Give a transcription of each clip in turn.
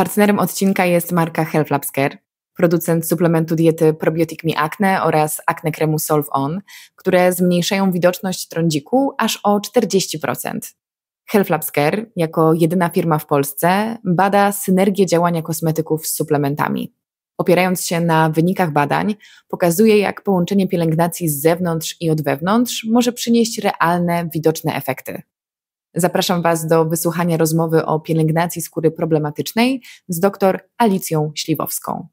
Partnerem odcinka jest marka Health Labs Care, producent suplementu diety Probiotic Mi Acne oraz Acne Kremu Solve On, które zmniejszają widoczność trądziku aż o 40%. Health Labs Care, jako jedyna firma w Polsce, bada synergię działania kosmetyków z suplementami. Opierając się na wynikach badań, pokazuje, jak połączenie pielęgnacji z zewnątrz i od wewnątrz może przynieść realne, widoczne efekty. Zapraszam Was do wysłuchania rozmowy o pielęgnacji skóry problematycznej z dr Alicją Śliwowską.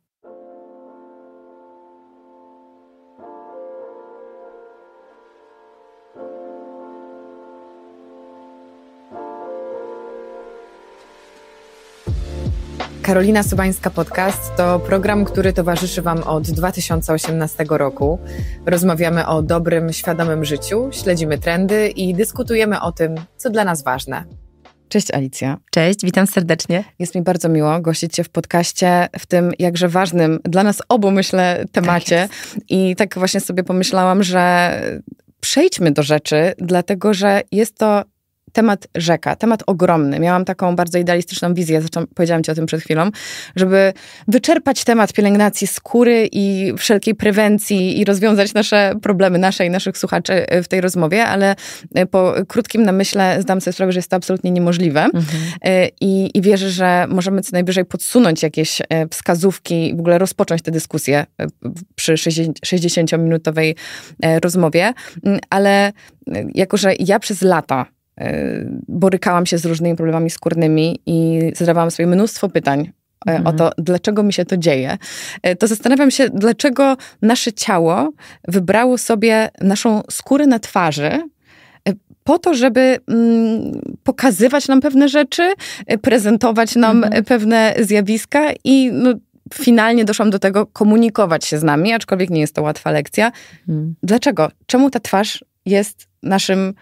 Karolina Sobańska Podcast to program, który towarzyszy Wam od 2018 roku. Rozmawiamy o dobrym, świadomym życiu, śledzimy trendy i dyskutujemy o tym, co dla nas ważne. Cześć Alicja. Cześć, witam serdecznie. Jest mi bardzo miło gościć Cię w podcaście w tym jakże ważnym dla nas obu, myślę, temacie. Tak I tak właśnie sobie pomyślałam, że przejdźmy do rzeczy, dlatego że jest to temat rzeka, temat ogromny. Miałam taką bardzo idealistyczną wizję, zresztą powiedziałam ci o tym przed chwilą, żeby wyczerpać temat pielęgnacji skóry i wszelkiej prewencji i rozwiązać nasze problemy, nasze i naszych słuchaczy e, w tej rozmowie, ale e, po krótkim namyśle zdam sobie sprawę, że jest to absolutnie niemożliwe mhm. E, I, i wierzę, że możemy co najwyżej podsunąć jakieś wskazówki, w ogóle rozpocząć tę dyskusję przy 60-minutowej rozmowie, mm, ale jako, że ja przez lata E, borykałam się z różnymi problemami skórnymi i zadawałam sobie mnóstwo pytań e, o to, mhm. dlaczego mi się to dzieje, e, to zastanawiam się, dlaczego nasze ciało wybrało sobie naszą skórę na twarzy. Po to, żeby mm, pokazywać nam pewne rzeczy, prezentować nam mhm. pewne zjawiska i no, finalnie doszłam do tego komunikować się z nami, aczkolwiek nie jest to łatwa lekcja. Mhm. Dlaczego? Czemu ta twarz jest naszym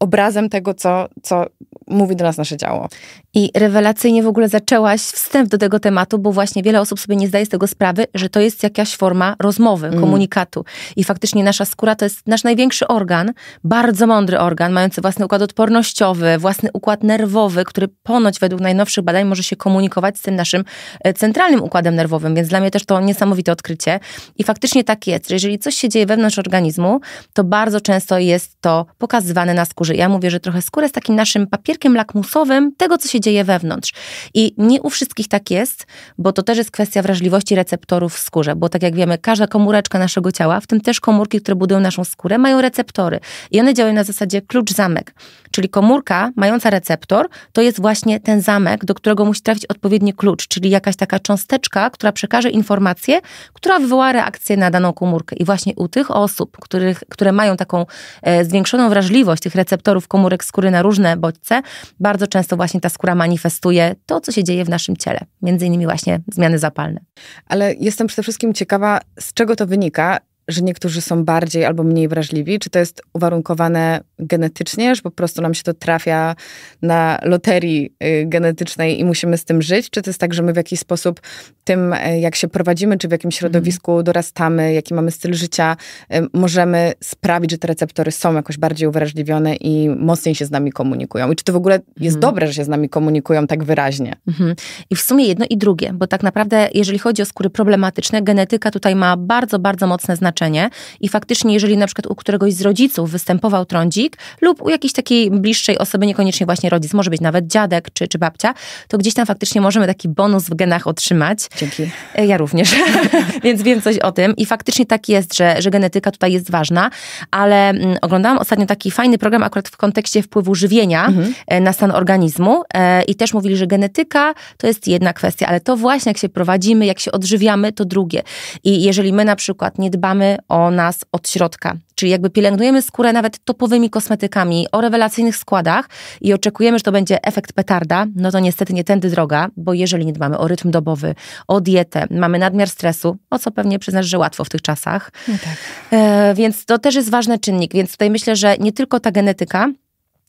obrazem tego, co, co mówi do nas nasze ciało. I rewelacyjnie w ogóle zaczęłaś wstęp do tego tematu, bo właśnie wiele osób sobie nie zdaje z tego sprawy, że to jest jakaś forma rozmowy, mm. komunikatu. I faktycznie nasza skóra to jest nasz największy organ, bardzo mądry organ, mający własny układ odpornościowy, własny układ nerwowy, który ponoć według najnowszych badań może się komunikować z tym naszym e, centralnym układem nerwowym, więc dla mnie też to niesamowite odkrycie. I faktycznie tak jest, że jeżeli coś się dzieje wewnątrz organizmu, to bardzo często jest to pokazywane na skórze skórze. Ja mówię, że trochę skóra jest takim naszym papierkiem lakmusowym tego, co się dzieje wewnątrz. I nie u wszystkich tak jest, bo to też jest kwestia wrażliwości receptorów w skórze, bo tak jak wiemy, każda komóreczka naszego ciała, w tym też komórki, które budują naszą skórę, mają receptory i one działają na zasadzie klucz-zamek. Czyli komórka mająca receptor to jest właśnie ten zamek, do którego musi trafić odpowiedni klucz, czyli jakaś taka cząsteczka, która przekaże informację, która wywoła reakcję na daną komórkę. I właśnie u tych osób, których, które mają taką e, zwiększoną wrażliwość tych receptorów, receptorów komórek skóry na różne bodźce, bardzo często właśnie ta skóra manifestuje to, co się dzieje w naszym ciele, między innymi właśnie zmiany zapalne. Ale jestem przede wszystkim ciekawa, z czego to wynika, że niektórzy są bardziej albo mniej wrażliwi? Czy to jest uwarunkowane genetycznie, że po prostu nam się to trafia na loterii y, genetycznej i musimy z tym żyć? Czy to jest tak, że my w jakiś sposób tym, e, jak się prowadzimy, czy w jakim środowisku mhm. dorastamy, jaki mamy styl życia, y, możemy sprawić, że te receptory są jakoś bardziej uwrażliwione i mocniej się z nami komunikują? I czy to w ogóle jest mhm. dobre, że się z nami komunikują tak wyraźnie? Mhm. I w sumie jedno i drugie, bo tak naprawdę, jeżeli chodzi o skóry problematyczne, genetyka tutaj ma bardzo, bardzo mocne znaczenie i faktycznie, jeżeli na przykład u któregoś z rodziców występował trądzik, rodzic lub u jakiejś takiej bliższej osoby, niekoniecznie właśnie rodzic, może być nawet dziadek czy, czy babcia, to gdzieś tam faktycznie możemy taki bonus w genach otrzymać. Dzięki. E, ja również, więc wiem coś o tym i faktycznie tak jest, że, że genetyka tutaj jest ważna, ale mm, oglądałam ostatnio taki fajny program akurat w kontekście wpływu żywienia mhm. E, na stan organizmu e, i też mówili, że genetyka to jest jedna kwestia, ale to właśnie jak się prowadzimy, jak się odżywiamy, to drugie. I jeżeli my na przykład nie dbamy o nas od środka, czyli jakby pielęgnujemy skórę nawet topowymi kosmetykami o rewelacyjnych składach i oczekujemy, że to będzie efekt petarda, no to niestety nie tędy droga, bo jeżeli nie dbamy o rytm dobowy, o dietę, mamy nadmiar stresu, o co pewnie przyznasz, że łatwo w tych czasach. No tak. e, więc to też jest ważny czynnik, więc tutaj myślę, że nie tylko ta genetyka,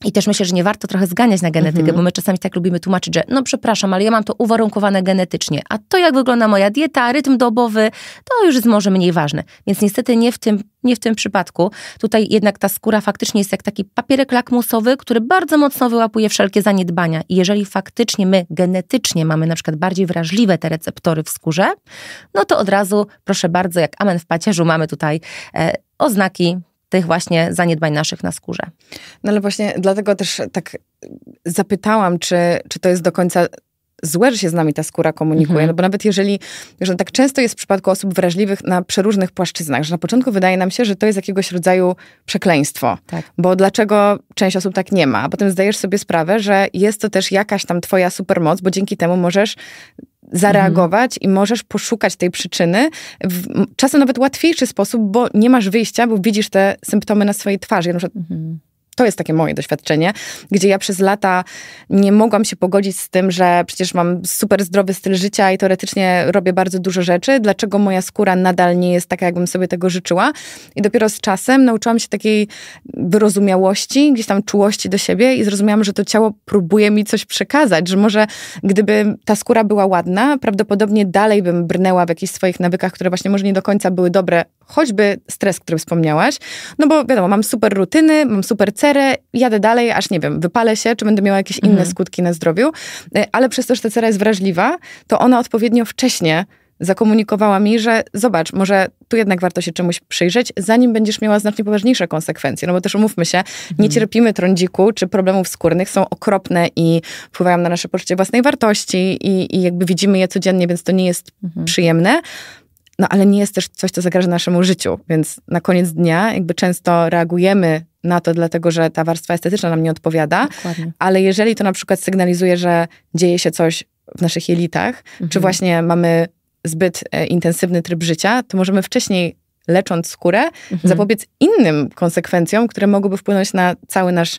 i też myślę, że nie warto trochę zganiać na genetykę, mhm. bo my czasami tak lubimy tłumaczyć, że no przepraszam, ale ja mam to uwarunkowane genetycznie, a to jak wygląda moja dieta, rytm dobowy, to już jest może mniej ważne. Więc niestety nie w tym, nie w tym przypadku. Tutaj jednak ta skóra faktycznie jest jak taki papierek lakmusowy, który bardzo mocno wyłapuje wszelkie zaniedbania. I jeżeli faktycznie my genetycznie mamy na przykład bardziej wrażliwe te receptory w skórze, no to od razu, proszę bardzo, jak amen w pacierzu mamy tutaj e, oznaki tych właśnie zaniedbań naszych na skórze. No ale właśnie dlatego też tak zapytałam, czy, czy to jest do końca złe, że się z nami ta skóra komunikuje, mhm. no bo nawet jeżeli, że tak często jest w przypadku osób wrażliwych na przeróżnych płaszczyznach, że na początku wydaje nam się, że to jest jakiegoś rodzaju przekleństwo, tak. bo dlaczego część osób tak nie ma, a potem zdajesz sobie sprawę, że jest to też jakaś tam twoja supermoc, bo dzięki temu możesz zareagować i możesz poszukać tej przyczyny w czasem nawet łatwiejszy sposób, bo nie masz wyjścia, bo widzisz te symptomy na swojej twarzy. Ja na przykład mhm. To jest takie moje doświadczenie, gdzie ja przez lata nie mogłam się pogodzić z tym, że przecież mam super zdrowy styl życia i teoretycznie robię bardzo dużo rzeczy. Dlaczego moja skóra nadal nie jest taka, jakbym sobie tego życzyła? I dopiero z czasem nauczyłam się takiej wyrozumiałości, gdzieś tam czułości do siebie i zrozumiałam, że to ciało próbuje mi coś przekazać, że może gdyby ta skóra była ładna, prawdopodobnie dalej bym brnęła w jakichś swoich nawykach, które właśnie może nie do końca były dobre, choćby stres, który wspomniałaś. No bo wiadomo, mam super rutyny, mam super cel, cerę, jadę dalej, aż nie wiem, wypalę się, czy będę miała jakieś mhm. inne skutki na zdrowiu, e, ale przez to, że ta cera jest wrażliwa, to ona odpowiednio wcześnie zakomunikowała mi, że zobacz, może tu jednak warto się czemuś przyjrzeć, zanim będziesz miała znacznie poważniejsze konsekwencje. No bo też umówmy się, nie mhm. cierpimy trądziku czy problemów skórnych, są okropne i wpływają na nasze poczucie własnej wartości i, i jakby widzimy je codziennie, więc to nie jest mhm. przyjemne no ale nie jest też coś, co zagraża naszemu życiu, więc na koniec dnia jakby często reagujemy na to, dlatego że ta warstwa estetyczna nam nie odpowiada, Dokładnie. ale jeżeli to na przykład sygnalizuje, że dzieje się coś w naszych jelitach, mhm. czy właśnie mamy zbyt e, intensywny tryb życia, to możemy wcześniej lecząc skórę, mhm. zapobiec innym konsekwencjom, które mogłyby wpłynąć na cały nasz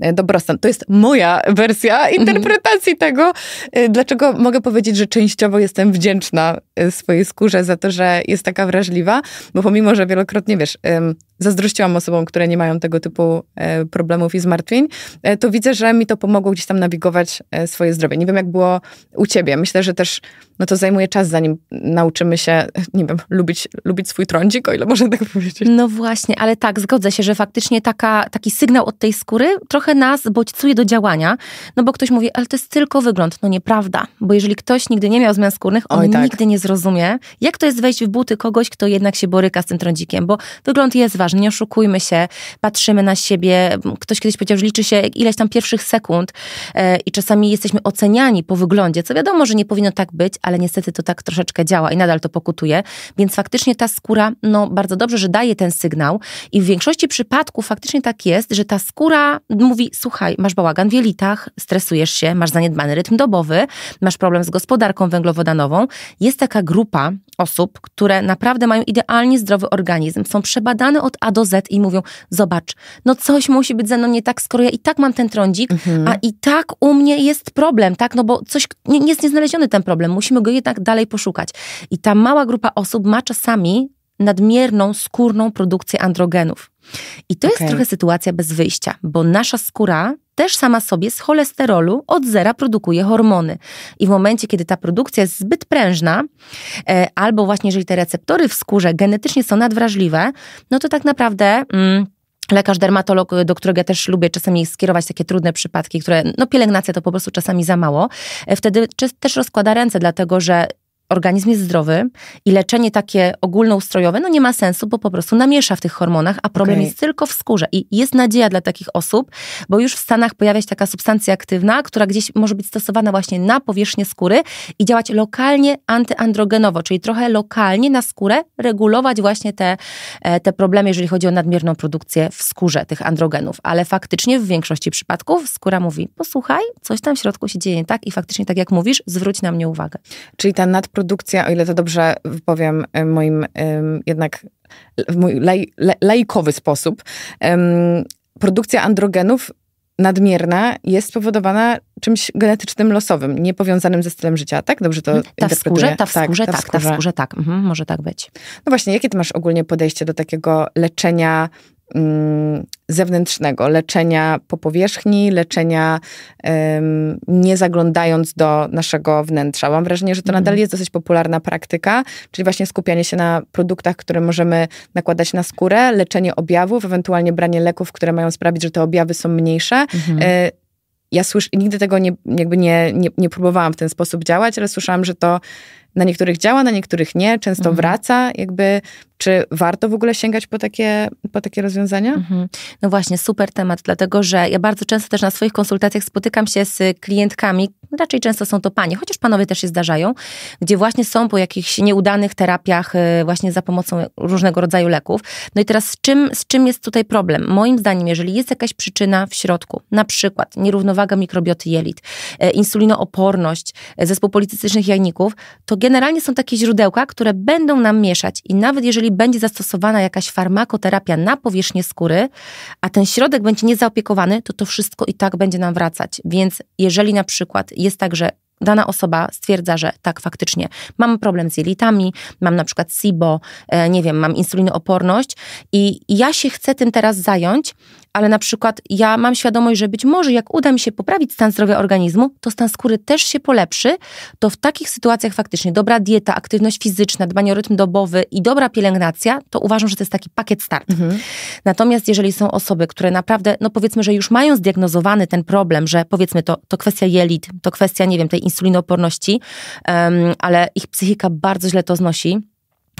e, dobrostan. To jest moja wersja mhm. interpretacji mhm. tego, e, dlaczego mogę powiedzieć, że częściowo jestem wdzięczna e, swojej skórze za to, że jest taka wrażliwa, bo pomimo, że wielokrotnie, wiesz, zazdrościłam osobom, które nie mają tego typu e, problemów i zmartwień, e, to widzę, że mi to pomogło gdzieś tam nawigować e, swoje zdrowie. Nie wiem, jak było u ciebie. Myślę, że też no to zajmuje czas, zanim nauczymy się, nie wiem, lubić, lubić swój trądzik, o ile można tak powiedzieć. No właśnie, ale tak, zgodzę się, że faktycznie taka, taki sygnał od tej skóry trochę nas bodźcuje do działania, no bo ktoś mówi, ale to jest tylko wygląd. No nieprawda, bo jeżeli ktoś nigdy nie miał zmian skórnych, on Oj, tak. nigdy nie zrozumie, jak to jest wejść w buty kogoś, kto jednak się boryka z tym trądzikiem, bo wygląd jest ważny ważne, nie oszukujmy się, patrzymy na siebie. Ktoś kiedyś powiedział, że liczy się ileś tam pierwszych sekund e, i czasami jesteśmy oceniani po wyglądzie, co wiadomo, że nie powinno tak być, ale niestety to tak troszeczkę działa i nadal to pokutuje. Więc faktycznie ta skóra, no bardzo dobrze, że daje ten sygnał i w większości przypadków faktycznie tak jest, że ta skóra mówi, słuchaj, masz bałagan w jelitach, stresujesz się, masz zaniedbany rytm dobowy, masz problem z gospodarką węglowodanową. Jest taka grupa osób, które naprawdę mają idealnie zdrowy organizm, są przebadane od a do Z i mówią, zobacz, no coś musi być ze mną nie tak, skoro ja i tak mam ten trądzik, mhm. a i tak u mnie jest problem, tak? No bo coś, nie, jest nieznaleziony ten problem, musimy go jednak dalej poszukać. I ta mała grupa osób ma czasami nadmierną skórną produkcję androgenów. I to okay. jest trochę sytuacja bez wyjścia, bo nasza skóra też sama sobie z cholesterolu od zera produkuje hormony. I w momencie, kiedy ta produkcja jest zbyt prężna, e, albo właśnie jeżeli te receptory w skórze genetycznie są nadwrażliwe, no to tak naprawdę. Mm, Lekarz dermatolog, do którego ja też lubię czasami skierować takie trudne przypadki, które, no pielęgnacja to po prostu czasami za mało, e, wtedy też rozkłada ręce, dlatego że organizm jest zdrowy i leczenie takie ogólnoustrojowe no nie ma sensu, bo po prostu namiesza w tych hormonach, a problem okay. jest tylko w skórze. I jest nadzieja dla takich osób, bo już w Stanach pojawia się taka substancja aktywna, która gdzieś może być stosowana właśnie na powierzchnię skóry i działać lokalnie antyandrogenowo, czyli trochę lokalnie na skórę regulować właśnie te, e, te problemy, jeżeli chodzi o nadmierną produkcję w skórze tych androgenów. Ale faktycznie w większości przypadków skóra mówi, posłuchaj, coś tam w środku się dzieje tak i faktycznie tak jak mówisz, zwróć na mnie uwagę. Czyli ta nadprodukcja produkcja, o ile to dobrze powiem e, moim jednak w mój laj, laikowy sposób, produkcja androgenów nadmierna jest spowodowana czymś genetycznym losowym, niepowiązanym ze stylem życia, tak? Dobrze to mm, ta w skórze, ta w tak, skórze, tak, ta w skórze, tak, ta w skórze, tak. Mhm, może tak być. No właśnie, jakie ty masz ogólnie podejście do takiego leczenia mm, zewnętrznego, leczenia po powierzchni, leczenia nie zaglądając do naszego wnętrza. Mam wrażenie, że to mm. nadal jest dosyć popularna praktyka, czyli właśnie skupianie się na produktach, które możemy nakładać na skórę, leczenie objawów, ewentualnie branie leków, które mają sprawić, że te objawy są mniejsze. Mm. Y ja słyszę, nigdy tego nie, jakby nie, nie, nie próbowałam w ten sposób działać, ale słyszałam, że to na niektórych działa, na niektórych nie, często mhm. wraca, jakby czy warto w ogóle sięgać po takie, po takie rozwiązania? Mhm. No właśnie, super temat, dlatego że ja bardzo często też na swoich konsultacjach spotykam się z klientkami, raczej często są to panie, chociaż panowie też się zdarzają, gdzie właśnie są po jakichś nieudanych terapiach y, właśnie za pomocą różnego rodzaju leków. No i teraz z czym, z czym jest tutaj problem? Moim zdaniem, jeżeli jest jakaś przyczyna w środku, na przykład nierównowaga mikrobioty jelit, y, insulinooporność, y, zespół policystycznych jajników, to generalnie są takie źródełka, które będą nam mieszać i nawet jeżeli będzie zastosowana jakaś farmakoterapia na powierzchnię skóry, a ten środek będzie niezaopiekowany, to to wszystko i tak będzie nam wracać. Więc jeżeli na przykład jest tak, że dana osoba stwierdza, że tak, faktycznie mam problem z jelitami, mam na przykład SIBO, e, nie wiem, mam insulinooporność i ja się chcę tym teraz zająć, ale na przykład ja mam świadomość, że być może jak uda mi się poprawić stan zdrowia organizmu, to stan skóry też się polepszy, to w takich sytuacjach faktycznie dobra dieta, aktywność fizyczna, dbanie o rytm dobowy i dobra pielęgnacja, to uważam, że to jest taki pakiet start. Mhm. Natomiast jeżeli są osoby, które naprawdę, no powiedzmy, że już mają zdiagnozowany ten problem, że powiedzmy to, to kwestia jelit, to kwestia, nie wiem, tej insulinooporności, um, ale ich psychika bardzo źle to znosi,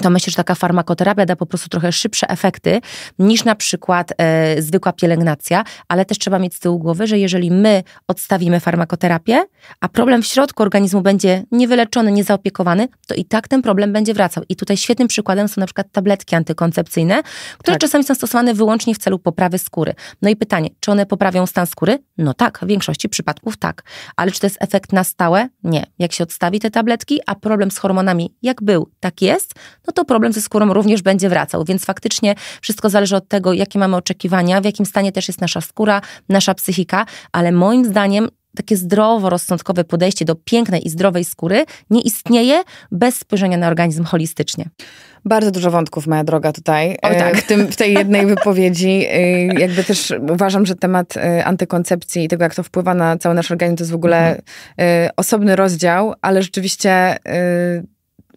to myślę, że taka farmakoterapia da po prostu trochę szybsze efekty niż na przykład e, zwykła pielęgnacja, ale też trzeba mieć z tyłu głowy, że jeżeli my odstawimy farmakoterapię, a problem w środku organizmu będzie niewyleczony, niezaopiekowany, to i tak ten problem będzie wracał. I tutaj świetnym przykładem są na przykład tabletki antykoncepcyjne, które tak. czasami są stosowane wyłącznie w celu poprawy skóry. No i pytanie, czy one poprawią stan skóry? No tak, w większości przypadków tak. Ale czy to jest efekt na stałe? Nie. Jak się odstawi te tabletki, a problem z hormonami jak był, tak jest, no to problem ze skórą również będzie wracał. Więc faktycznie wszystko zależy od tego, jakie mamy oczekiwania, w jakim stanie też jest nasza skóra, nasza psychika, ale moim zdaniem takie zdroworozsądkowe podejście do pięknej i zdrowej skóry nie istnieje bez spojrzenia na organizm holistycznie. Bardzo dużo wątków, moja droga, tutaj. tak. E, w, tym, w tej jednej wypowiedzi. E, jakby też uważam, że temat e, antykoncepcji i tego, jak to wpływa na cały nasz organizm, to jest w ogóle mhm. osobny rozdział, ale rzeczywiście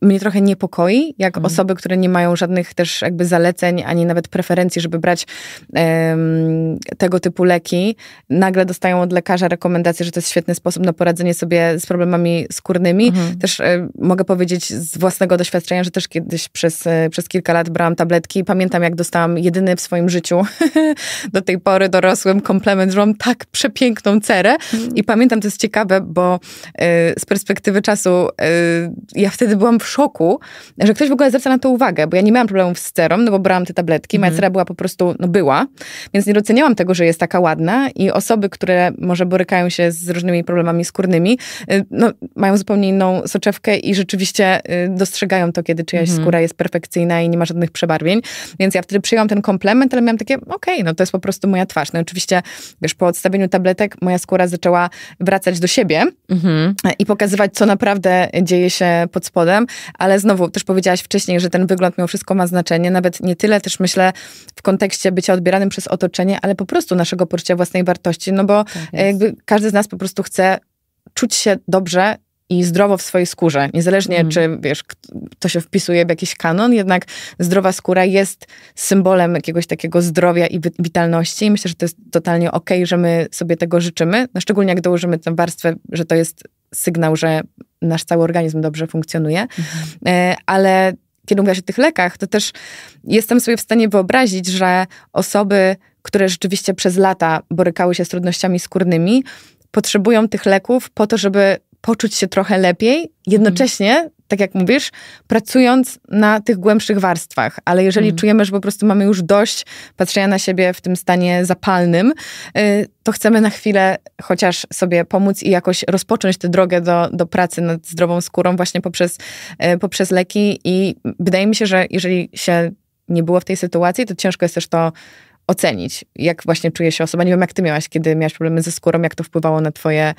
mnie trochę niepokoi, jak mhm. osoby, które nie mają żadnych też jakby zaleceń, ani nawet preferencji, żeby brać um, tego typu leki, nagle dostają od lekarza rekomendację, że to jest świetny sposób na poradzenie sobie z problemami skórnymi. Mhm. Też e, mogę powiedzieć z własnego doświadczenia, że też kiedyś przez, e, przez kilka lat brałam tabletki i pamiętam, jak dostałam jedyny w swoim życiu do tej pory dorosłym komplement, że mam tak przepiękną cerę. Mhm. I pamiętam, to jest ciekawe, bo y, z perspektywy czasu ja wtedy byłam w szoku, że ktoś w ogóle zwraca na to uwagę, bo ja nie miałam problemów z cerą, no bo brałam te tabletki, moja mm. cera była po prostu, no była, więc nie doceniałam tego, że jest taka ładna i osoby, które może borykają się z różnymi problemami skórnymi, y, no mają zupełnie inną soczewkę i rzeczywiście y, dostrzegają to, kiedy czyjaś mm. skóra jest perfekcyjna i nie ma żadnych przebarwień, więc ja wtedy przyjęłam ten komplement, ale miałam takie, okej, okay, no to jest po prostu moja twarz. No oczywiście, wiesz, po odstawieniu tabletek moja skóra zaczęła wracać do siebie mm -hmm. i pokazywać, co naprawdę dzieje się pod spodem ale znowu też powiedziałaś wcześniej, że ten wygląd miał wszystko ma znaczenie, nawet nie tyle też myślę w kontekście bycia odbieranym przez otoczenie, ale po prostu naszego poczucia własnej wartości, no bo tak e, jakby każdy z nas po prostu chce czuć się dobrze i zdrowo w swojej skórze. Niezależnie, mm. czy wiesz, to się wpisuje w jakiś kanon, jednak zdrowa skóra jest symbolem jakiegoś takiego zdrowia i witalności. I myślę, że to jest totalnie okej, okay, że my sobie tego życzymy. No, szczególnie jak dołożymy tę warstwę, że to jest sygnał, że nasz cały organizm dobrze funkcjonuje. Mhm. E, ale kiedy mówię o tych lekach, to też jestem sobie w stanie wyobrazić, że osoby, które rzeczywiście przez lata borykały się z trudnościami skórnymi, potrzebują tych leków po to, żeby poczuć się trochę lepiej, jednocześnie, tak jak mówisz, pracując na tych głębszych warstwach. Ale jeżeli mm. czujemy, że po prostu mamy już dość patrzenia na siebie w tym stanie zapalnym, y, to chcemy na chwilę chociaż sobie pomóc i jakoś rozpocząć tę drogę do, do pracy nad zdrową skórą właśnie poprzez, y, poprzez leki. I wydaje mi się, że jeżeli się nie było w tej sytuacji, to ciężko jest też to ocenić, jak właśnie czuje się osoba. Nie wiem, jak ty miałaś, kiedy miałaś problemy ze skórą, jak to wpływało na twoje,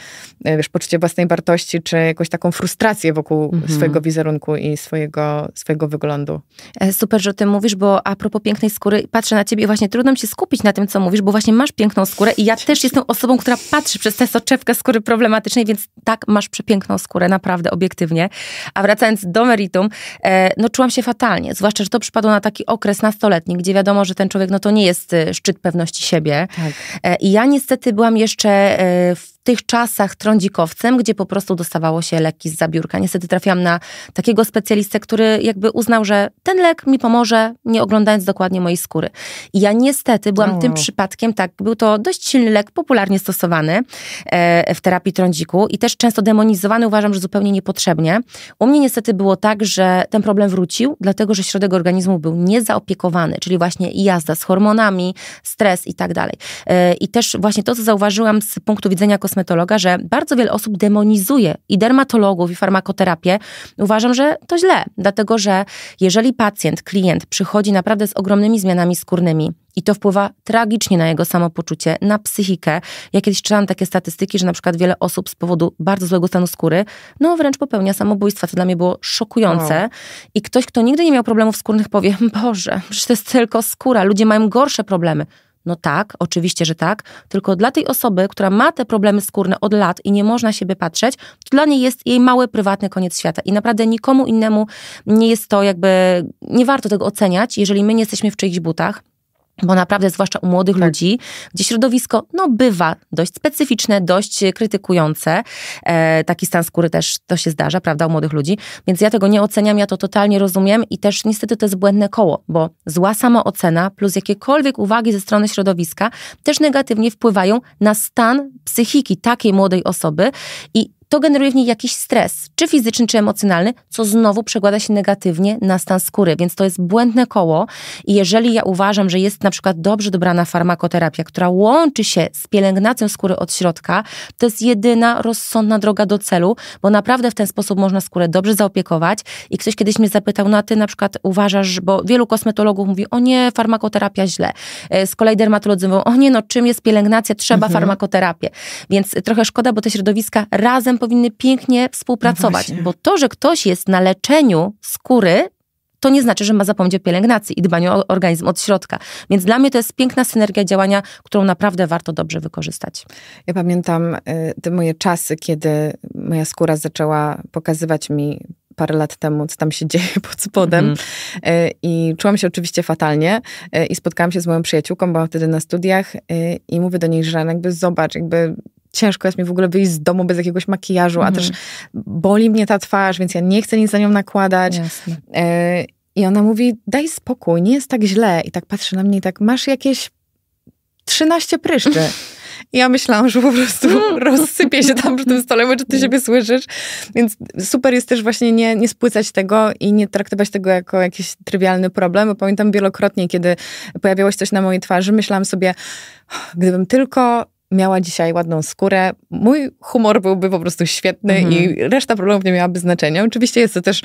e, wiesz, poczucie własnej wartości, czy jakąś taką frustrację wokół mhm. swojego wizerunku i swojego, swojego wyglądu. E, super, że o tym mówisz, bo a propos pięknej skóry, patrzę na ciebie i właśnie trudno mi się skupić na tym, co mówisz, bo właśnie masz piękną skórę i ja też jestem osobą, która patrzy przez tę soczewkę skóry problematycznej, więc tak, masz przepiękną skórę, naprawdę, obiektywnie. A wracając do meritum, e, no czułam się fatalnie, zwłaszcza, że to przypadło na taki okres nastoletni, gdzie wiadomo, że ten człowiek, no to nie jest Y, szczyt pewności siebie. Tak. E, I ja niestety byłam jeszcze e, w tych czasach trądzikowcem, gdzie po prostu dostawało się leki z zabiórka. Niestety trafiłam na takiego specjalistę, który jakby uznał, że ten lek mi pomoże, nie oglądając dokładnie mojej skóry. I ja niestety byłam oh. tym przypadkiem, tak, był to dość silny lek, popularnie stosowany e, w terapii trądziku i też często demonizowany, uważam, że zupełnie niepotrzebnie. U mnie niestety było tak, że ten problem wrócił, dlatego że środek organizmu był niezaopiekowany, czyli właśnie jazda z hormonami, stres i tak dalej. E, I też właśnie to, co zauważyłam z punktu widzenia kosmetycznego, kosmetologa, że bardzo wiele osób demonizuje i dermatologów, i farmakoterapię. Uważam, że to źle, dlatego że jeżeli pacjent, klient przychodzi naprawdę z ogromnymi zmianami skórnymi, i to wpływa tragicznie na jego samopoczucie, na psychikę. Ja kiedyś czytałam takie statystyki, że na przykład wiele osób z powodu bardzo złego stanu skóry, no wręcz popełnia samobójstwa. To dla mnie było szokujące. I ktoś, kto nigdy nie miał problemów skórnych, powie: Boże, przecież to jest tylko skóra, ludzie mają gorsze problemy. No tak, oczywiście, że tak, tylko dla tej osoby, która ma te problemy skórne od lat i nie można siebie patrzeć, to dla niej jest jej mały, prywatny koniec świata. I naprawdę nikomu innemu nie jest to jakby, nie warto tego oceniać, jeżeli my nie jesteśmy w czyichś butach bo naprawdę, zwłaszcza u młodych tak. ludzi, gdzie środowisko no, bywa dość specyficzne, dość krytykujące. E, taki stan skóry też to się zdarza, prawda, u młodych ludzi. Więc ja tego nie oceniam, ja to totalnie rozumiem i też niestety to jest błędne koło, bo zła samoocena plus jakiekolwiek uwagi ze strony środowiska też negatywnie wpływają na stan psychiki takiej młodej osoby i to generuje w niej jakiś stres, czy fizyczny, czy emocjonalny, co znowu przekłada się negatywnie na stan skóry, więc to jest błędne koło i jeżeli ja uważam, że jest na przykład dobrze dobrana farmakoterapia, która łączy się z pielęgnacją skóry od środka, to jest jedyna rozsądna droga do celu, bo naprawdę w ten sposób można skórę dobrze zaopiekować i ktoś kiedyś mnie zapytał, no a ty na przykład uważasz, bo wielu kosmetologów mówi, o nie, farmakoterapia źle. E, z kolei dermatolodzy mówią, o nie, no czym jest pielęgnacja, trzeba mhm. farmakoterapię. Więc trochę szkoda, bo te środowiska razem powinny pięknie współpracować, no bo to, że ktoś jest na leczeniu skóry, to nie znaczy, że ma zapomnieć o pielęgnacji i dbaniu o organizm od środka. Więc dla mnie to jest piękna synergia działania, którą naprawdę warto dobrze wykorzystać. Ja pamiętam y, te moje czasy, kiedy moja skóra zaczęła pokazywać mi parę lat temu, co tam się dzieje pod spodem. Mhm. Y, I czułam się oczywiście fatalnie. Y, I spotkałam się z moją przyjaciółką, byłam wtedy na studiach i mówię do niej, że jakby zobacz, jakby ciężko jest mi w ogóle wyjść z domu bez jakiegoś makijażu, mm a też mhm. boli mnie ta twarz, więc ja nie chcę nic na nią nakładać. Jasne. E, I ona mówi, daj spokój, nie jest tak źle. I tak patrzy na mnie i tak, masz jakieś 13 pryszczy. ja myślałam, że po prostu rozsypie się tam przy tym stole, bo czy ty siebie słyszysz. Więc super jest też właśnie nie, nie spłycać tego i nie traktować tego jako jakiś trywialny problem. Bo pamiętam wielokrotnie, kiedy pojawiało się coś na mojej twarzy, myślałam sobie, oh, gdybym tylko miała dzisiaj ładną skórę, mój humor byłby po prostu świetny mhm. i reszta problemów nie miałaby znaczenia. Oczywiście jest to też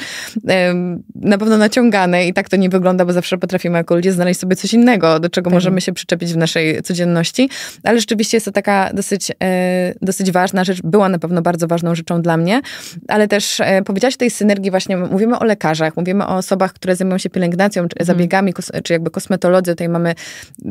na pewno naciągane i tak to nie wygląda, bo zawsze potrafimy jako ludzie znaleźć sobie coś innego, do czego tak. możemy się przyczepić w naszej codzienności, ale rzeczywiście jest to taka dosyć, e, dosyć ważna rzecz, była na pewno bardzo ważną rzeczą dla mnie, ale też e, powiedziałaś o tej synergii właśnie, mówimy o lekarzach, mówimy o osobach, które zajmują się pielęgnacją, czy mhm. zabiegami, czy jakby kosmetolodzy, tutaj mamy,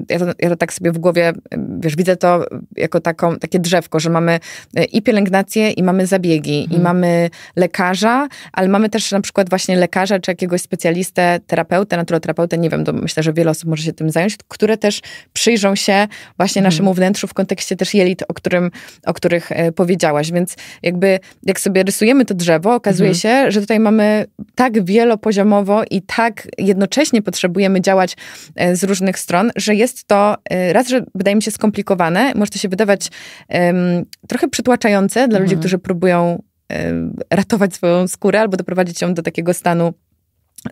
ja to, ja to tak sobie w głowie, wiesz, widzę to jako taką, takie drzewko, że mamy e, i pielęgnację, i mamy zabiegi, mhm. i mamy lekarza, ale mamy też na przykład właśnie lekarza, czy jakiegoś specjalistę, terapeutę, naturoterapeutę, nie wiem, myślę, że wiele osób może się tym zająć, które też przyjrzą się właśnie mhm. naszemu wnętrzu w kontekście też jelit, o, którym, o których e, powiedziałaś, więc jakby jak sobie rysujemy to drzewo, okazuje mhm. się, że tutaj mamy tak wielopoziomowo i tak jednocześnie potrzebujemy działać e, z różnych stron, że jest to raz, że wydaje mi się skomplikowane, może to się wydawać um, trochę przytłaczające dla mhm. ludzi, którzy próbują um, ratować swoją skórę albo doprowadzić ją do takiego stanu,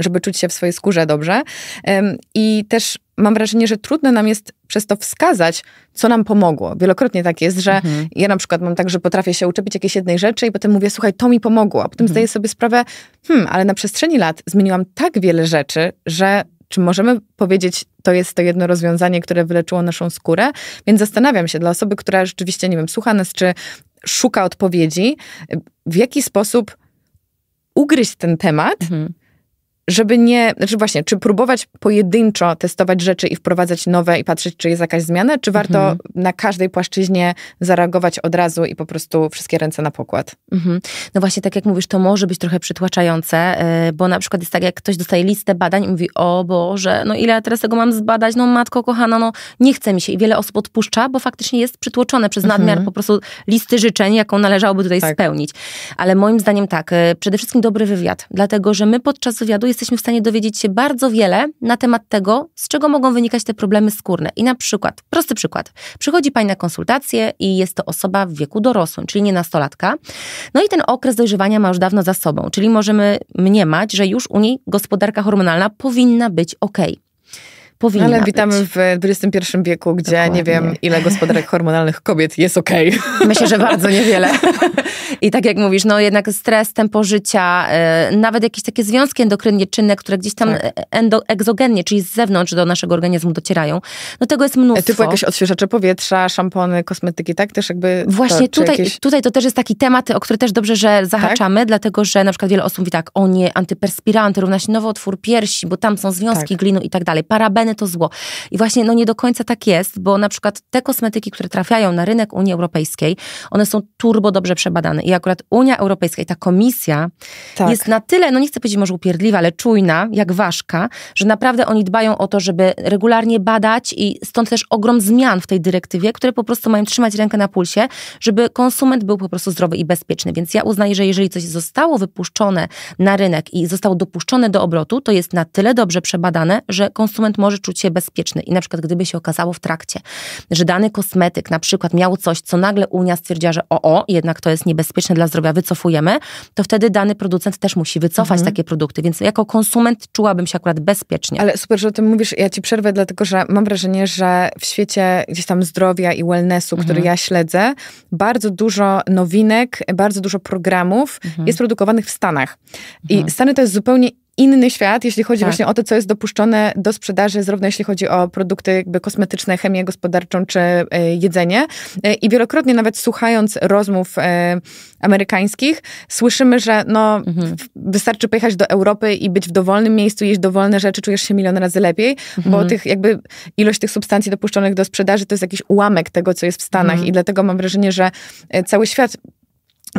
żeby czuć się w swojej skórze dobrze. Um, I też mam wrażenie, że trudno nam jest przez to wskazać, co nam pomogło. Wielokrotnie tak jest, że mhm. ja na przykład mam tak, że potrafię się uczepić jakiejś jednej rzeczy i potem mówię, słuchaj, to mi pomogło. A potem mhm. zdaję sobie sprawę, hmm, ale na przestrzeni lat zmieniłam tak wiele rzeczy, że czy możemy powiedzieć, to jest to jedno rozwiązanie, które wyleczyło naszą skórę? Więc zastanawiam się dla osoby, która rzeczywiście, nie wiem, słucha nas, czy szuka odpowiedzi, w jaki sposób ugryźć ten temat, mhm żeby nie, znaczy właśnie, czy próbować pojedynczo testować rzeczy i wprowadzać nowe i patrzeć, czy jest jakaś zmiana, czy warto mhm. na każdej płaszczyźnie zareagować od razu i po prostu wszystkie ręce na pokład? Mhm. No właśnie, tak jak mówisz, to może być trochę przytłaczające, y, bo na przykład jest tak, jak ktoś dostaje listę badań i mówi, o Boże, no ile ja teraz tego mam zbadać, no matko kochana, no nie chce mi się. I wiele osób odpuszcza, bo faktycznie jest przytłoczone przez mhm. nadmiar po prostu listy życzeń, jaką należałoby tutaj tak. spełnić. Ale moim zdaniem tak, y, przede wszystkim dobry wywiad, dlatego, że my podczas wywiadu jesteśmy w stanie dowiedzieć się bardzo wiele na temat tego, z czego mogą wynikać te problemy skórne. I na przykład, prosty przykład, przychodzi pani na konsultację i jest to osoba w wieku dorosłym, czyli nie nastolatka. No i ten okres dojrzewania ma już dawno za sobą, czyli możemy mniemać, że już u niej gospodarka hormonalna powinna być ok. Powinna Ale witamy być. w XXI wieku, gdzie Dokładnie. nie wiem, ile gospodarek hormonalnych kobiet jest okej. Okay. Myślę, że bardzo niewiele. I tak jak mówisz, no jednak stres, tempo życia, y, nawet jakieś takie związki endokrynnie czynne, które gdzieś tam tak. endo, egzogennie, czyli z zewnątrz do naszego organizmu docierają, no tego jest mnóstwo. E, typu jakieś odświeżacze powietrza, szampony, kosmetyki, tak? Też jakby... Właśnie to, tutaj, jakieś... tutaj to też jest taki temat, o który też dobrze, że tak? zahaczamy, tak? dlatego, że na przykład wiele osób mówi tak, o nie, antyperspiranty równa się nowotwór piersi, bo tam są związki tak. glinu i tak dalej. Parabeny to zło. I właśnie no nie do końca tak jest, bo na przykład te kosmetyki, które trafiają na rynek Unii Europejskiej, one są turbo dobrze przebadane. I akurat Unia Europejska i ta komisja tak. jest na tyle, no nie chcę powiedzieć może upierdliwa, ale czujna, jak ważka, że naprawdę oni dbają o to, żeby regularnie badać i stąd też ogrom zmian w tej dyrektywie, które po prostu mają trzymać rękę na pulsie, żeby konsument był po prostu zdrowy i bezpieczny. Więc ja uznaję, że jeżeli coś zostało wypuszczone na rynek i zostało dopuszczone do obrotu, to jest na tyle dobrze przebadane, że konsument może może czuć się bezpieczny. I na przykład gdyby się okazało w trakcie, że dany kosmetyk na przykład miał coś, co nagle Unia stwierdziła, że o, o jednak to jest niebezpieczne dla zdrowia, wycofujemy, to wtedy dany producent też musi wycofać mhm. takie produkty. Więc jako konsument czułabym się akurat bezpiecznie. Ale super, że o tym mówisz. Ja ci przerwę, dlatego że mam wrażenie, że w świecie gdzieś tam zdrowia i wellnessu, mhm. który ja śledzę, bardzo dużo nowinek, bardzo dużo programów mhm. jest produkowanych w Stanach. I mhm. Stany to jest zupełnie inny świat, jeśli chodzi tak. właśnie o to, co jest dopuszczone do sprzedaży, zarówno jeśli chodzi o produkty jakby kosmetyczne, chemię gospodarczą czy e, jedzenie. E, I wielokrotnie nawet słuchając rozmów e, amerykańskich, słyszymy, że no, mhm. wystarczy pojechać do Europy i być w dowolnym miejscu, jeść dowolne rzeczy, czujesz się milion razy lepiej, mhm. bo tych jakby ilość tych substancji dopuszczonych do sprzedaży to jest jakiś ułamek tego, co jest w Stanach mhm. i dlatego mam wrażenie, że cały świat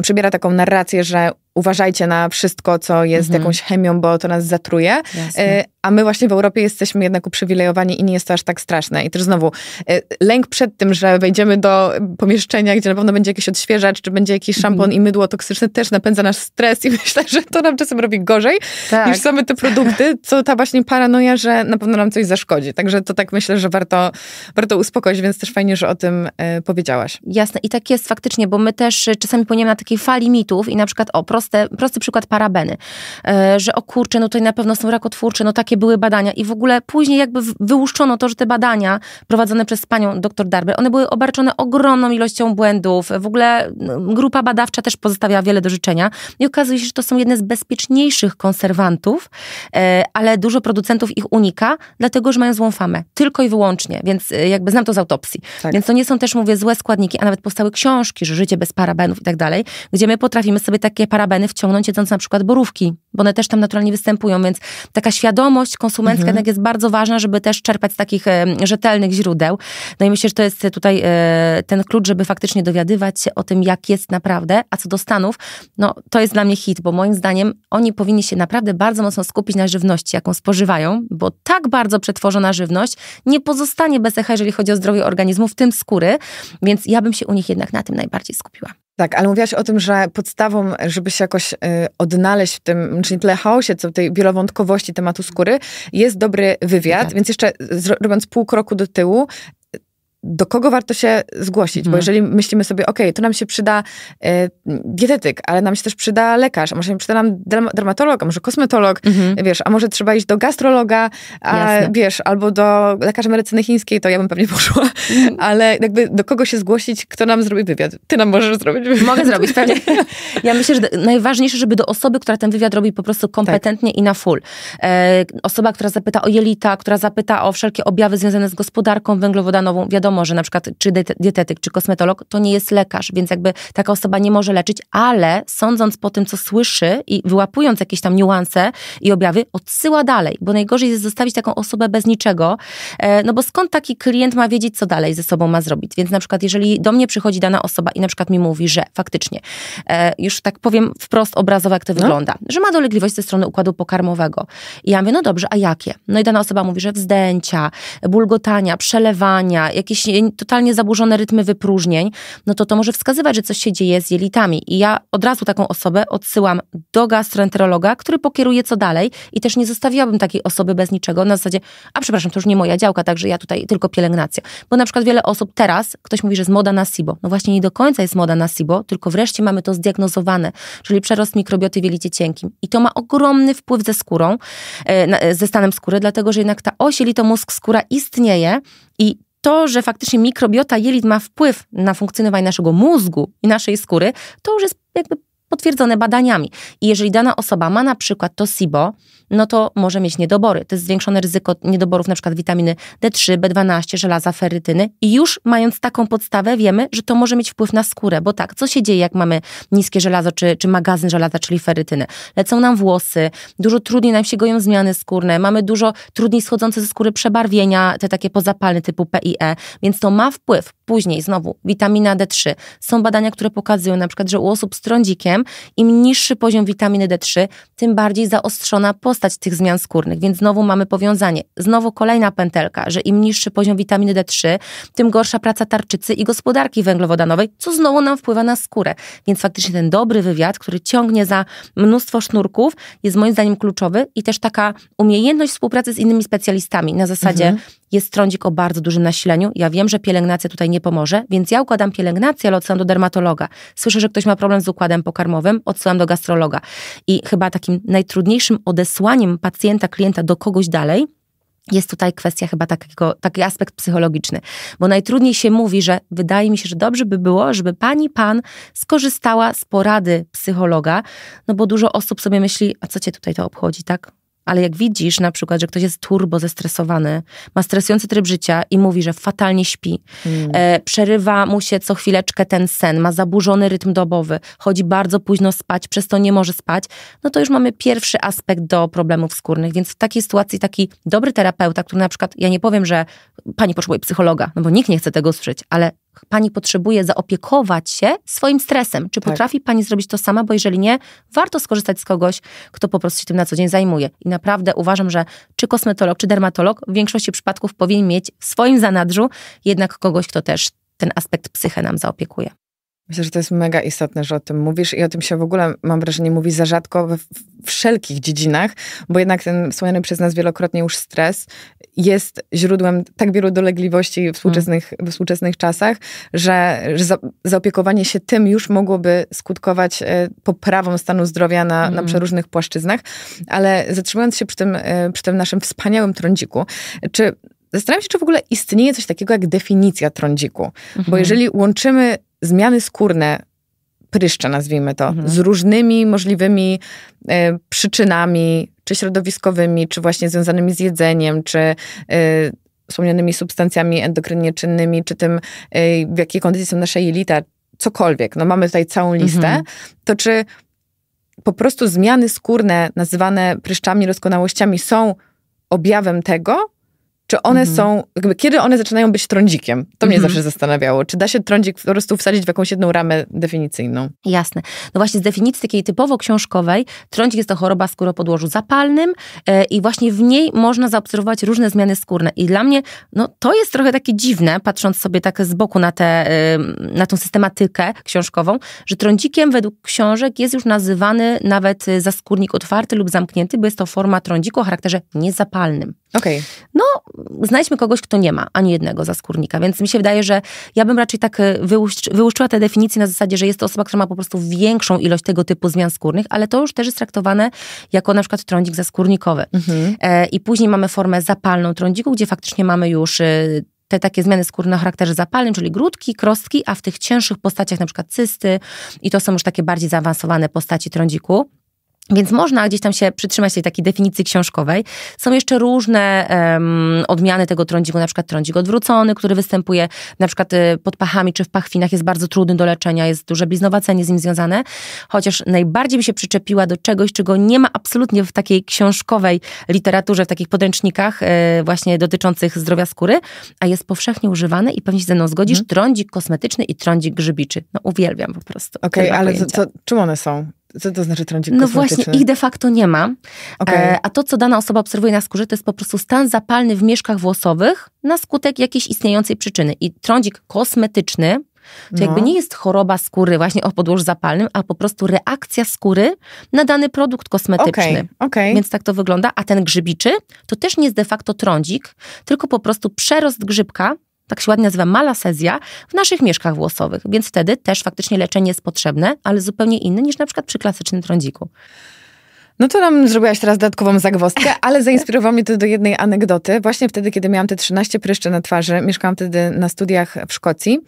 przybiera taką narrację, że uważajcie na wszystko, co jest mhm. jakąś chemią, bo to nas zatruje. Jasne. Y, a my właśnie w Europie jesteśmy jednak uprzywilejowani i nie jest to aż tak straszne. I też znowu y, lęk przed tym, że wejdziemy do pomieszczenia, gdzie na pewno będzie jakiś odświeżacz, czy będzie jakiś mhm. szampon i mydło toksyczne, też napędza nasz stres i myślę, że to nam czasem robi gorzej tak. niż same te produkty, co ta właśnie paranoja, że na pewno nam coś zaszkodzi. Także to tak myślę, że warto, warto uspokoić, więc też fajnie, że o tym y, powiedziałaś. Jasne i tak jest faktycznie, bo my też czasami płyniemy na takiej fali mitów i na przykład o, prost proste, prosty przykład parabeny, e, że o kurczę, no tutaj na pewno są rakotwórcze, no takie były badania i w ogóle później jakby wyłuszczono to, że te badania prowadzone przez panią dr Darby, one były obarczone ogromną ilością błędów, w ogóle no, grupa badawcza też pozostawiała wiele do życzenia i okazuje się, że to są jedne z bezpieczniejszych konserwantów, e, ale dużo producentów ich unika, dlatego, że mają złą famę, tylko i wyłącznie, więc e, jakby znam to z autopsji, tak. więc to nie są też, mówię, złe składniki, a nawet powstały książki, że życie bez parabenów i tak dalej, gdzie my potrafimy sobie takie parabeny wciągnąć jedząc na przykład borówki, bo one też tam naturalnie występują, więc taka świadomość konsumencka mhm. jednak jest bardzo ważna, żeby też czerpać z takich rzetelnych źródeł. No i myślę, że to jest tutaj e, ten klucz, żeby faktycznie dowiadywać się o tym, jak jest naprawdę. A co do Stanów, no to jest dla mnie hit, bo moim zdaniem oni powinni się naprawdę bardzo mocno skupić na żywności, jaką spożywają, bo tak bardzo przetworzona żywność nie pozostanie bez echa, jeżeli chodzi o zdrowie organizmu, w tym skóry, więc ja bym się u nich jednak na tym najbardziej skupiła. Tak, ale mówiłaś o tym, że podstawą, żeby się jakoś y, odnaleźć w tym, czyli tyle chaosie, co tej wielowątkowości tematu skóry, jest dobry wywiad, więc jeszcze robiąc pół kroku do tyłu, do kogo warto się zgłosić, mhm. bo jeżeli myślimy sobie, ok, to nam się przyda y, dietetyk, ale nam się też przyda lekarz, a może się przyda nam dermatolog, a może kosmetolog, mhm. wiesz, a może trzeba iść do gastrologa, a, wiesz, albo do lekarza medycyny chińskiej, to ja bym pewnie poszła, mhm. ale jakby do kogo się zgłosić, kto nam zrobi wywiad? Ty nam możesz zrobić wywiad. Mogę zrobić, pewnie. Ja myślę, że najważniejsze, żeby do osoby, która ten wywiad robi po prostu tak. kompetentnie tak. i na full. E, osoba, która zapyta o jelita, która zapyta o wszelkie objawy związane z gospodarką węglowodanową, wiadomo, wiadomo, że na przykład czy dietetyk, czy kosmetolog to nie jest lekarz, więc jakby taka osoba nie może leczyć, ale sądząc po tym, co słyszy i wyłapując jakieś tam niuanse i objawy, odsyła dalej, bo najgorzej jest zostawić taką osobę bez niczego, e, no bo skąd taki klient ma wiedzieć, co dalej ze sobą ma zrobić? Więc na przykład, jeżeli do mnie przychodzi dana osoba i na przykład mi mówi, że faktycznie, e, już tak powiem wprost obrazowo, jak to no. wygląda, że ma dolegliwość ze strony układu pokarmowego. I ja mówię, no dobrze, a jakie? No i dana osoba mówi, że wzdęcia, bulgotania, przelewania, jakieś totalnie zaburzone rytmy wypróżnień, no to to może wskazywać, że coś się dzieje z jelitami. I ja od razu taką osobę odsyłam do gastroenterologa, który pokieruje co dalej i też nie zostawiłabym takiej osoby bez niczego na zasadzie, a przepraszam, to już nie moja działka, także ja tutaj tylko pielęgnacja. Bo na przykład wiele osób teraz, ktoś mówi, że jest moda na SIBO. No właśnie nie do końca jest moda na SIBO, tylko wreszcie mamy to zdiagnozowane, czyli przerost mikrobioty w jelicie cienkim. I to ma ogromny wpływ ze skórą, e, e, ze stanem skóry, dlatego że jednak ta osi to mózg skóra istnieje i to, że faktycznie mikrobiota jelit ma wpływ na funkcjonowanie naszego mózgu i naszej skóry, to już jest jakby potwierdzone badaniami. I jeżeli dana osoba ma na przykład to SIBO, no to może mieć niedobory. To jest zwiększone ryzyko niedoborów na przykład witaminy D3, B12, żelaza, ferytyny. I już mając taką podstawę wiemy, że to może mieć wpływ na skórę, bo tak, co się dzieje jak mamy niskie żelazo, czy, czy magazyn żelaza, czyli ferytyny? Lecą nam włosy, dużo trudniej nam się goją zmiany skórne, mamy dużo trudniej schodzące ze skóry przebarwienia, te takie pozapalne typu PIE, więc to ma wpływ. Później znowu witamina D3. Są badania, które pokazują na przykład, że u osób z trądzikiem im niższy poziom witaminy D3, tym bardziej zaostrzona postać tych zmian skórnych, więc znowu mamy powiązanie. Znowu kolejna pętelka, że im niższy poziom witaminy D3, tym gorsza praca tarczycy i gospodarki węglowodanowej, co znowu nam wpływa na skórę. Więc faktycznie ten dobry wywiad, który ciągnie za mnóstwo sznurków, jest moim zdaniem kluczowy i też taka umiejętność współpracy z innymi specjalistami na zasadzie mhm jest trądzik o bardzo dużym nasileniu. Ja wiem, że pielęgnacja tutaj nie pomoże, więc ja układam pielęgnację, ale odsyłam do dermatologa. Słyszę, że ktoś ma problem z układem pokarmowym, odsyłam do gastrologa. I chyba takim najtrudniejszym odesłaniem pacjenta, klienta do kogoś dalej jest tutaj kwestia chyba takiego, taki aspekt psychologiczny, bo najtrudniej się mówi, że wydaje mi się, że dobrze by było, żeby pani, pan skorzystała z porady psychologa, no bo dużo osób sobie myśli, a co cię tutaj to obchodzi, tak? Ale jak widzisz na przykład, że ktoś jest turbo zestresowany, ma stresujący tryb życia i mówi, że fatalnie śpi, mm. e, przerywa mu się co chwileczkę ten sen, ma zaburzony rytm dobowy, chodzi bardzo późno spać, przez to nie może spać, no to już mamy pierwszy aspekt do problemów skórnych. Więc w takiej sytuacji taki dobry terapeuta, który na przykład, ja nie powiem, że pani potrzebuje psychologa, no bo nikt nie chce tego usłyszeć, ale pani potrzebuje zaopiekować się swoim stresem. Czy tak. potrafi pani zrobić to sama? Bo jeżeli nie, warto skorzystać z kogoś, kto po prostu się tym na co dzień zajmuje. I naprawdę uważam, że czy kosmetolog, czy dermatolog w większości przypadków powinien mieć w swoim zanadrzu jednak kogoś, kto też ten aspekt psychę nam zaopiekuje. Myślę, że to jest mega istotne, że o tym mówisz i o tym się w ogóle, mam wrażenie, mówi za rzadko we wszelkich dziedzinach, bo jednak ten wspomniany przez nas wielokrotnie już stres jest źródłem tak wielu dolegliwości w współczesnych, w współczesnych czasach, że, że za, zaopiekowanie się tym już mogłoby skutkować e, poprawą stanu zdrowia na, na mm. przeróżnych płaszczyznach. Ale zatrzymując się przy tym, e, przy tym naszym wspaniałym trądziku, czy Zastanawiam się, czy w ogóle istnieje coś takiego jak definicja trądziku. Bo mhm. jeżeli łączymy zmiany skórne, pryszcza nazwijmy to, mhm. z różnymi możliwymi e, przyczynami, czy środowiskowymi, czy właśnie związanymi z jedzeniem, czy y, wspomnianymi substancjami endokrynnie czynnymi, czy tym, e, w jakiej kondycji są nasze jelita, cokolwiek, no mamy tutaj całą listę, mhm. to czy po prostu zmiany skórne nazywane pryszczami, doskonałościami są objawem tego, czy one mhm. są, jakby kiedy one zaczynają być trądzikiem? To mnie mhm. zawsze zastanawiało. Czy da się trądzik po prostu wsadzić w jakąś jedną ramę definicyjną? Jasne. No właśnie z definicji takiej typowo książkowej, trądzik jest to choroba skóry o podłożu zapalnym e, i właśnie w niej można zaobserwować różne zmiany skórne. I dla mnie, no to jest trochę takie dziwne, patrząc sobie tak z boku na, tę, na tą systematykę książkową, że trądzikiem według książek jest już nazywany nawet e, zaskórnik otwarty lub zamknięty, bo jest to forma trądziku o charakterze niezapalnym. Okej. Okay. No, znajdźmy kogoś, kto nie ma ani jednego zaskórnika. Więc mi się wydaje, że ja bym raczej tak y, wyłuszczyła tę definicję na zasadzie, że jest to osoba, która ma po prostu większą ilość tego typu zmian skórnych, ale to już też jest traktowane jako na przykład trądzik zaskórnikowy. Mhm. E, I później mamy formę zapalną trądziku, gdzie faktycznie mamy już y, te takie zmiany skóry na charakterze zapalnym, czyli grudki, krostki, a w tych cięższych postaciach na przykład cysty i to są już takie bardziej zaawansowane postaci trądziku. Więc można gdzieś tam się przytrzymać tej takiej definicji książkowej. Są jeszcze różne um, odmiany tego trądziku, na przykład trądzik odwrócony, który występuje na przykład y, pod pachami czy w pachwinach, jest bardzo trudny do leczenia, jest duże bliznowacenie z nim związane. Chociaż najbardziej by się przyczepiła do czegoś, czego nie ma absolutnie w takiej książkowej literaturze, w takich podręcznikach y, właśnie dotyczących zdrowia skóry, a jest powszechnie używany i pewnie się ze mną zgodzisz, mhm. trądzik kosmetyczny i trądzik grzybiczy. No uwielbiam po prostu. Okej, okay, ale co czym one są? Co to znaczy trądzik No kosmetyczny? właśnie, ich de facto nie ma. Okay. E, a to, co dana osoba obserwuje na skórze, to jest po prostu stan zapalny w mieszkach włosowych na skutek jakiejś istniejącej przyczyny. I trądzik kosmetyczny to no. jakby nie jest choroba skóry właśnie o podłożu zapalnym, a po prostu reakcja skóry na dany produkt kosmetyczny. Okay, okay. Więc tak to wygląda. A ten grzybiczy to też nie jest de facto trądzik, tylko po prostu przerost grzybka tak się ładnie nazywa malasezja, w naszych mieszkach włosowych. Więc wtedy też faktycznie leczenie jest potrzebne, ale zupełnie inne niż na przykład przy klasycznym trądziku. No to nam zrobiłaś teraz dodatkową zagwozdkę, ale zainspirowało mnie to do jednej anegdoty. Właśnie wtedy, kiedy miałam te 13 pryszcze na twarzy, mieszkałam wtedy na studiach w Szkocji.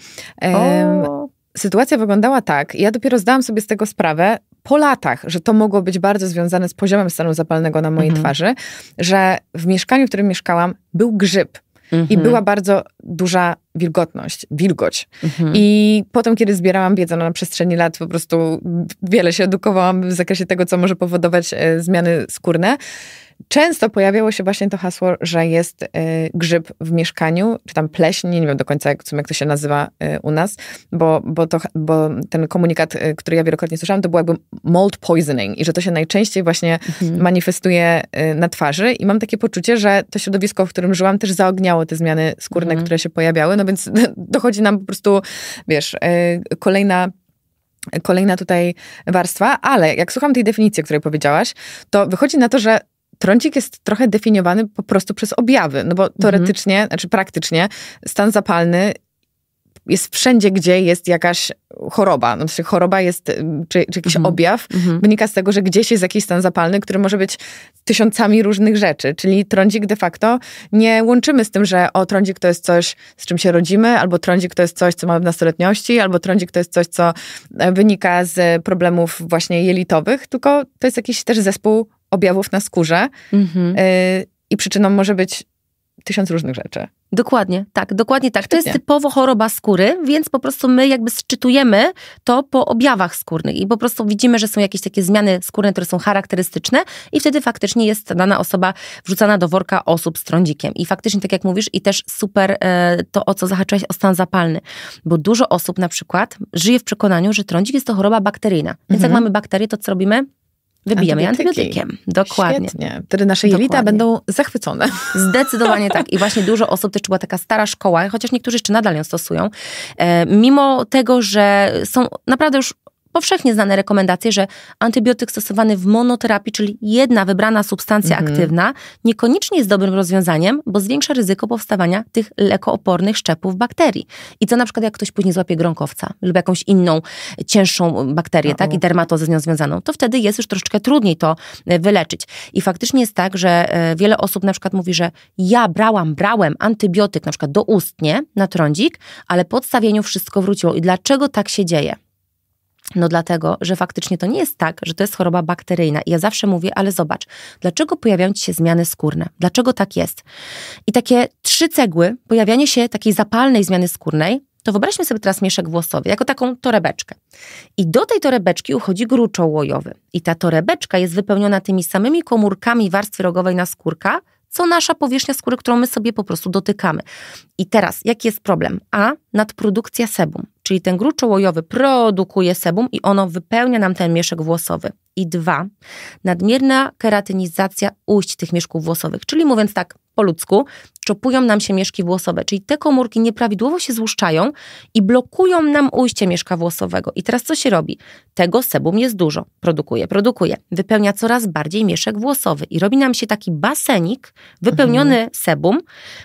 O. Sytuacja wyglądała tak, ja dopiero zdałam sobie z tego sprawę po latach, że to mogło być bardzo związane z poziomem stanu zapalnego na mojej mhm. twarzy, że w mieszkaniu, w którym mieszkałam, był grzyb Mhm. I była bardzo duża wilgotność, wilgoć. Mhm. I potem, kiedy zbierałam wiedzę no, na przestrzeni lat, po prostu wiele się edukowałam w zakresie tego, co może powodować e, zmiany skórne. Często pojawiało się właśnie to hasło, że jest y, grzyb w mieszkaniu, czy tam pleśń, nie wiem do końca, jak, jak to się nazywa y, u nas, bo, bo, to, bo ten komunikat, y, który ja wielokrotnie słyszałam, to był jakby mold poisoning i że to się najczęściej właśnie mhm. manifestuje y, na twarzy i mam takie poczucie, że to środowisko, w którym żyłam, też zaogniało te zmiany skórne, mhm. które się pojawiały, no więc dochodzi nam po prostu, wiesz, y, kolejna kolejna tutaj warstwa, ale jak słucham tej definicji, o której powiedziałaś, to wychodzi na to, że trącik jest trochę definiowany po prostu przez objawy, no bo mhm. teoretycznie, mhm. znaczy praktycznie, stan zapalny jest wszędzie, gdzie jest jakaś choroba. No, znaczy choroba jest, y, czy, czy jakiś mhm. objaw mhm. wynika z tego, że gdzieś jest jakiś stan zapalny, który może być tysiącami różnych rzeczy. Czyli trądzik de facto nie łączymy z tym, że o, trądzik to jest coś, z czym się rodzimy, albo trądzik to jest coś, co mamy w nastoletności, albo trądzik to jest coś, co e, wynika z problemów właśnie jelitowych, tylko to jest jakiś też zespół objawów na skórze mhm. y, i przyczyną może być tysiąc różnych rzeczy. Dokładnie, tak, dokładnie tak. Świetnie. To jest typowo choroba skóry, więc po prostu my jakby sczytujemy to po objawach skórnych i po prostu widzimy, że są jakieś takie zmiany skórne, które są charakterystyczne i wtedy faktycznie jest dana osoba wrzucana do worka osób z trądzikiem. I faktycznie, tak jak mówisz, i też super e, to, o co zahaczyłaś, o stan zapalny, bo dużo osób na przykład żyje w przekonaniu, że trądzik jest to choroba bakteryjna. Więc mhm. jak mamy bakterie, to co robimy? Wybijamy Antybiotyki. antybiotykiem. Dokładnie. Świetnie. Wtedy nasze jelita Dokładnie. będą zachwycone. Zdecydowanie tak. I właśnie dużo osób też była taka stara szkoła, chociaż niektórzy jeszcze nadal ją stosują. E, mimo tego, że są naprawdę już powszechnie znane rekomendacje, że antybiotyk stosowany w monoterapii, czyli jedna wybrana substancja mhm. aktywna, niekoniecznie jest dobrym rozwiązaniem, bo zwiększa ryzyko powstawania tych lekoopornych szczepów bakterii. I co na przykład, jak ktoś później złapie gronkowca lub jakąś inną, cięższą bakterię, tak, tak i dermatozę z nią związaną, to wtedy jest już troszeczkę trudniej to e, wyleczyć. I faktycznie jest tak, że e, wiele osób na przykład mówi, że ja brałam, brałem antybiotyk na przykład doustnie na trądzik, ale po odstawieniu wszystko wróciło. I dlaczego tak się dzieje? No dlatego, że faktycznie to nie jest tak, że to jest choroba bakteryjna. I ja zawsze mówię, ale zobacz, dlaczego pojawiają ci się zmiany skórne? Dlaczego tak jest? I takie trzy cegły, pojawianie się takiej zapalnej zmiany skórnej, to wyobraźmy sobie teraz mieszek włosowy, jako taką torebeczkę. I do tej torebeczki uchodzi gruczoł łojowy. I ta torebeczka jest wypełniona tymi samymi komórkami warstwy rogowej na skórka, co nasza powierzchnia skóry, którą my sobie po prostu dotykamy. I teraz, jaki jest problem? A, nadprodukcja sebum, czyli ten grucz czołojowy produkuje sebum i ono wypełnia nam ten mieszek włosowy. I dwa, nadmierna keratynizacja ujść tych mieszków włosowych, czyli mówiąc tak po ludzku, czopują nam się mieszki włosowe, czyli te komórki nieprawidłowo się złuszczają i blokują nam ujście mieszka włosowego. I teraz co się robi? Tego sebum jest dużo, produkuje, produkuje, wypełnia coraz bardziej mieszek włosowy i robi nam się taki basenik wypełniony mhm. sebum,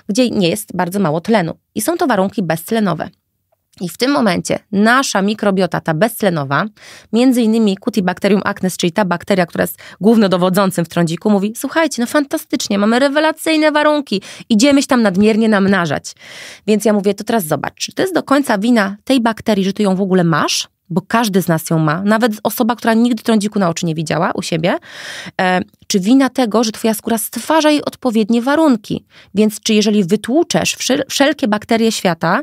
gdzie nie jest bardzo mało tlenu i są to warunki beztlenowe. I w tym momencie nasza mikrobiota, ta beztlenowa, między innymi Cutibacterium acnes, czyli ta bakteria, która jest głównodowodzącym w trądziku, mówi, słuchajcie, no fantastycznie, mamy rewelacyjne warunki, idziemy się tam nadmiernie namnażać. Więc ja mówię, to teraz zobacz, czy to jest do końca wina tej bakterii, że ty ją w ogóle masz? bo każdy z nas ją ma, nawet osoba, która nigdy trądziku na oczy nie widziała u siebie, e, czy wina tego, że twoja skóra stwarza jej odpowiednie warunki. Więc czy jeżeli wytłuczesz wszel wszelkie bakterie świata,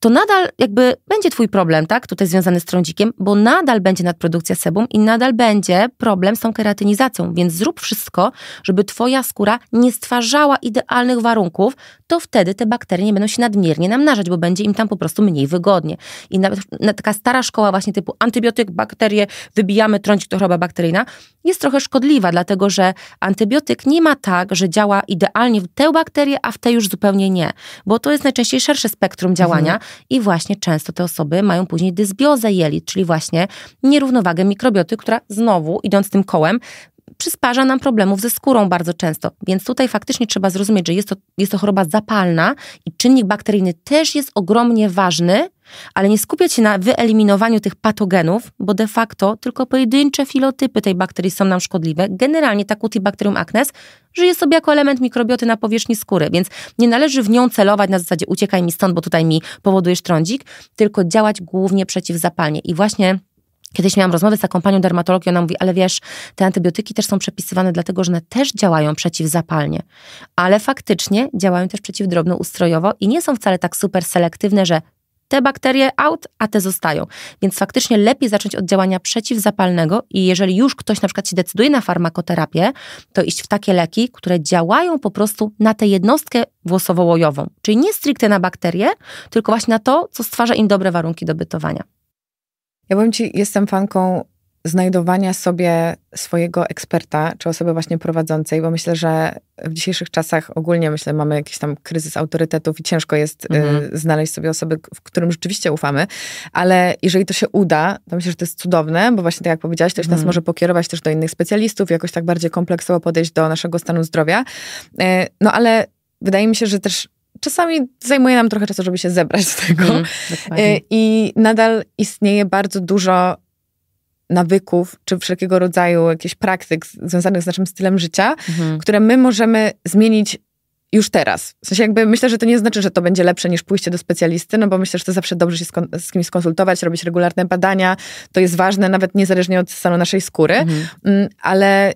to nadal jakby będzie twój problem, tak? Tutaj związany z trądzikiem, bo nadal będzie nadprodukcja sebum i nadal będzie problem z tą keratynizacją, więc zrób wszystko, żeby twoja skóra nie stwarzała idealnych warunków, to wtedy te bakterie nie będą się nadmiernie namnażać, bo będzie im tam po prostu mniej wygodnie. I nawet taka stara szkoła właśnie typu antybiotyk, bakterie, wybijamy trądzik, to choroba bakteryjna, jest trochę szkodliwa, dlatego że antybiotyk nie ma tak, że działa idealnie w tę bakterię, a w tę już zupełnie nie, bo to jest najczęściej szersze spektrum działania, mhm i właśnie często te osoby mają później dysbiozę jelit, czyli właśnie nierównowagę mikrobioty, która znowu, idąc tym kołem, przysparza nam problemów ze skórą bardzo często. Więc tutaj faktycznie trzeba zrozumieć, że jest to, jest to choroba zapalna i czynnik bakteryjny też jest ogromnie ważny, ale nie skupiać się na wyeliminowaniu tych patogenów, bo de facto tylko pojedyncze filotypy tej bakterii są nam szkodliwe. Generalnie ta Cutibacterium acnes żyje sobie jako element mikrobioty na powierzchni skóry, więc nie należy w nią celować na zasadzie uciekaj mi stąd, bo tutaj mi powodujesz trądzik, tylko działać głównie przeciwzapalnie. I właśnie Kiedyś miałam rozmowę z taką panią dermatolog i ona mówi, ale wiesz, te antybiotyki też są przepisywane dlatego, że one też działają przeciwzapalnie, ale faktycznie działają też przeciwdrobnoustrojowo i nie są wcale tak super selektywne, że te bakterie out, a te zostają. Więc faktycznie lepiej zacząć od działania przeciwzapalnego i jeżeli już ktoś na przykład się decyduje na farmakoterapię, to iść w takie leki, które działają po prostu na tę jednostkę włosowo-łojową, czyli nie stricte na bakterie, tylko właśnie na to, co stwarza im dobre warunki do bytowania. Ja powiem ci, jestem fanką znajdowania sobie swojego eksperta, czy osoby właśnie prowadzącej, bo myślę, że w dzisiejszych czasach ogólnie, myślę, mamy jakiś tam kryzys autorytetów i ciężko jest y, mhm. y, znaleźć sobie osoby, w którym rzeczywiście ufamy, ale jeżeli to się uda, to myślę, że to jest cudowne, bo właśnie tak jak powiedziałaś, ktoś mhm. nas może pokierować też do innych specjalistów, jakoś tak bardziej kompleksowo podejść do naszego stanu zdrowia. Y, no ale wydaje mi się, że też czasami zajmuje nam trochę czasu, żeby się zebrać z tego. Mm, I nadal istnieje bardzo dużo nawyków, czy wszelkiego rodzaju jakichś praktyk związanych z naszym stylem życia, mm. które my możemy zmienić już teraz. W sensie jakby myślę, że to nie znaczy, że to będzie lepsze niż pójście do specjalisty, no bo myślę, że to zawsze dobrze się z kimś skonsultować, robić regularne badania. To jest ważne, nawet niezależnie od stanu naszej skóry, mhm. mm, ale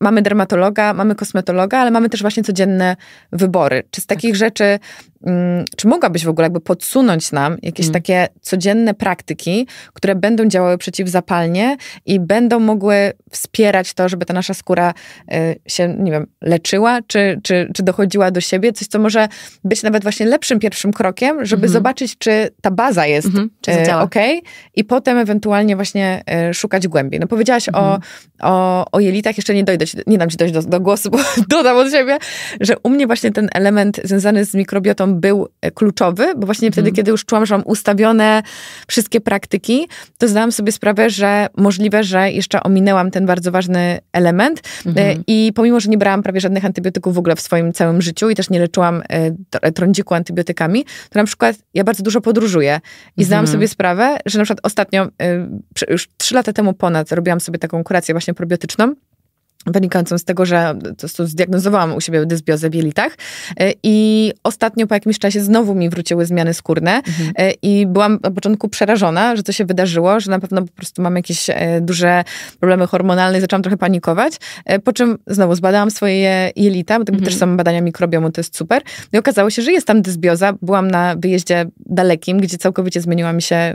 mamy dermatologa, mamy kosmetologa, ale mamy też właśnie codzienne wybory. Czy z takich tak. rzeczy Mm, czy mogłabyś w ogóle jakby podsunąć nam jakieś mm. takie codzienne praktyki, które będą działały przeciwzapalnie i będą mogły wspierać to, żeby ta nasza skóra y, się, nie wiem, leczyła, czy, czy, czy dochodziła do siebie? Coś, co może być nawet właśnie lepszym pierwszym krokiem, żeby mm. zobaczyć, czy ta baza jest mm -hmm. ok i potem ewentualnie właśnie y, szukać głębiej. No powiedziałaś o, mhm. o, o jelitach, jeszcze nie dojdę, nie dam ci dojść do, do głosu, bo dodam od siebie, że u mnie właśnie ten element związany z mikrobiotą był e, kluczowy, bo właśnie wtedy, mhm. kiedy już czułam, że mam ustawione wszystkie praktyki, to zdałam sobie sprawę, że możliwe, że jeszcze ominęłam ten bardzo ważny element e, mhm. i pomimo, że nie brałam prawie żadnych antybiotyków w ogóle w swoim całym życiu i też nie leczyłam e, trądziku antybiotykami, to na przykład ja bardzo dużo podróżuję i zdałam mhm. sobie sprawę, że na przykład ostatnio, już trzy lata temu ponad, robiłam sobie taką kurację właśnie probiotyczną, wynikającą z tego, że to zdiagnozowałam u siebie dysbiozę w jelitach e, i ostatnio po jakimś czasie znowu mi wróciły zmiany skórne mhm. E, i byłam na początku przerażona, że to się wydarzyło, że na pewno po prostu mam jakieś e, duże problemy hormonalne i zaczęłam trochę panikować, po czym znowu zbadałam swoje jelita, bo mhm. też są badania mikrobiomu, to jest super i okazało się, że jest tam dysbioza. Byłam na wyjeździe dalekim, gdzie całkowicie zmieniła mi się,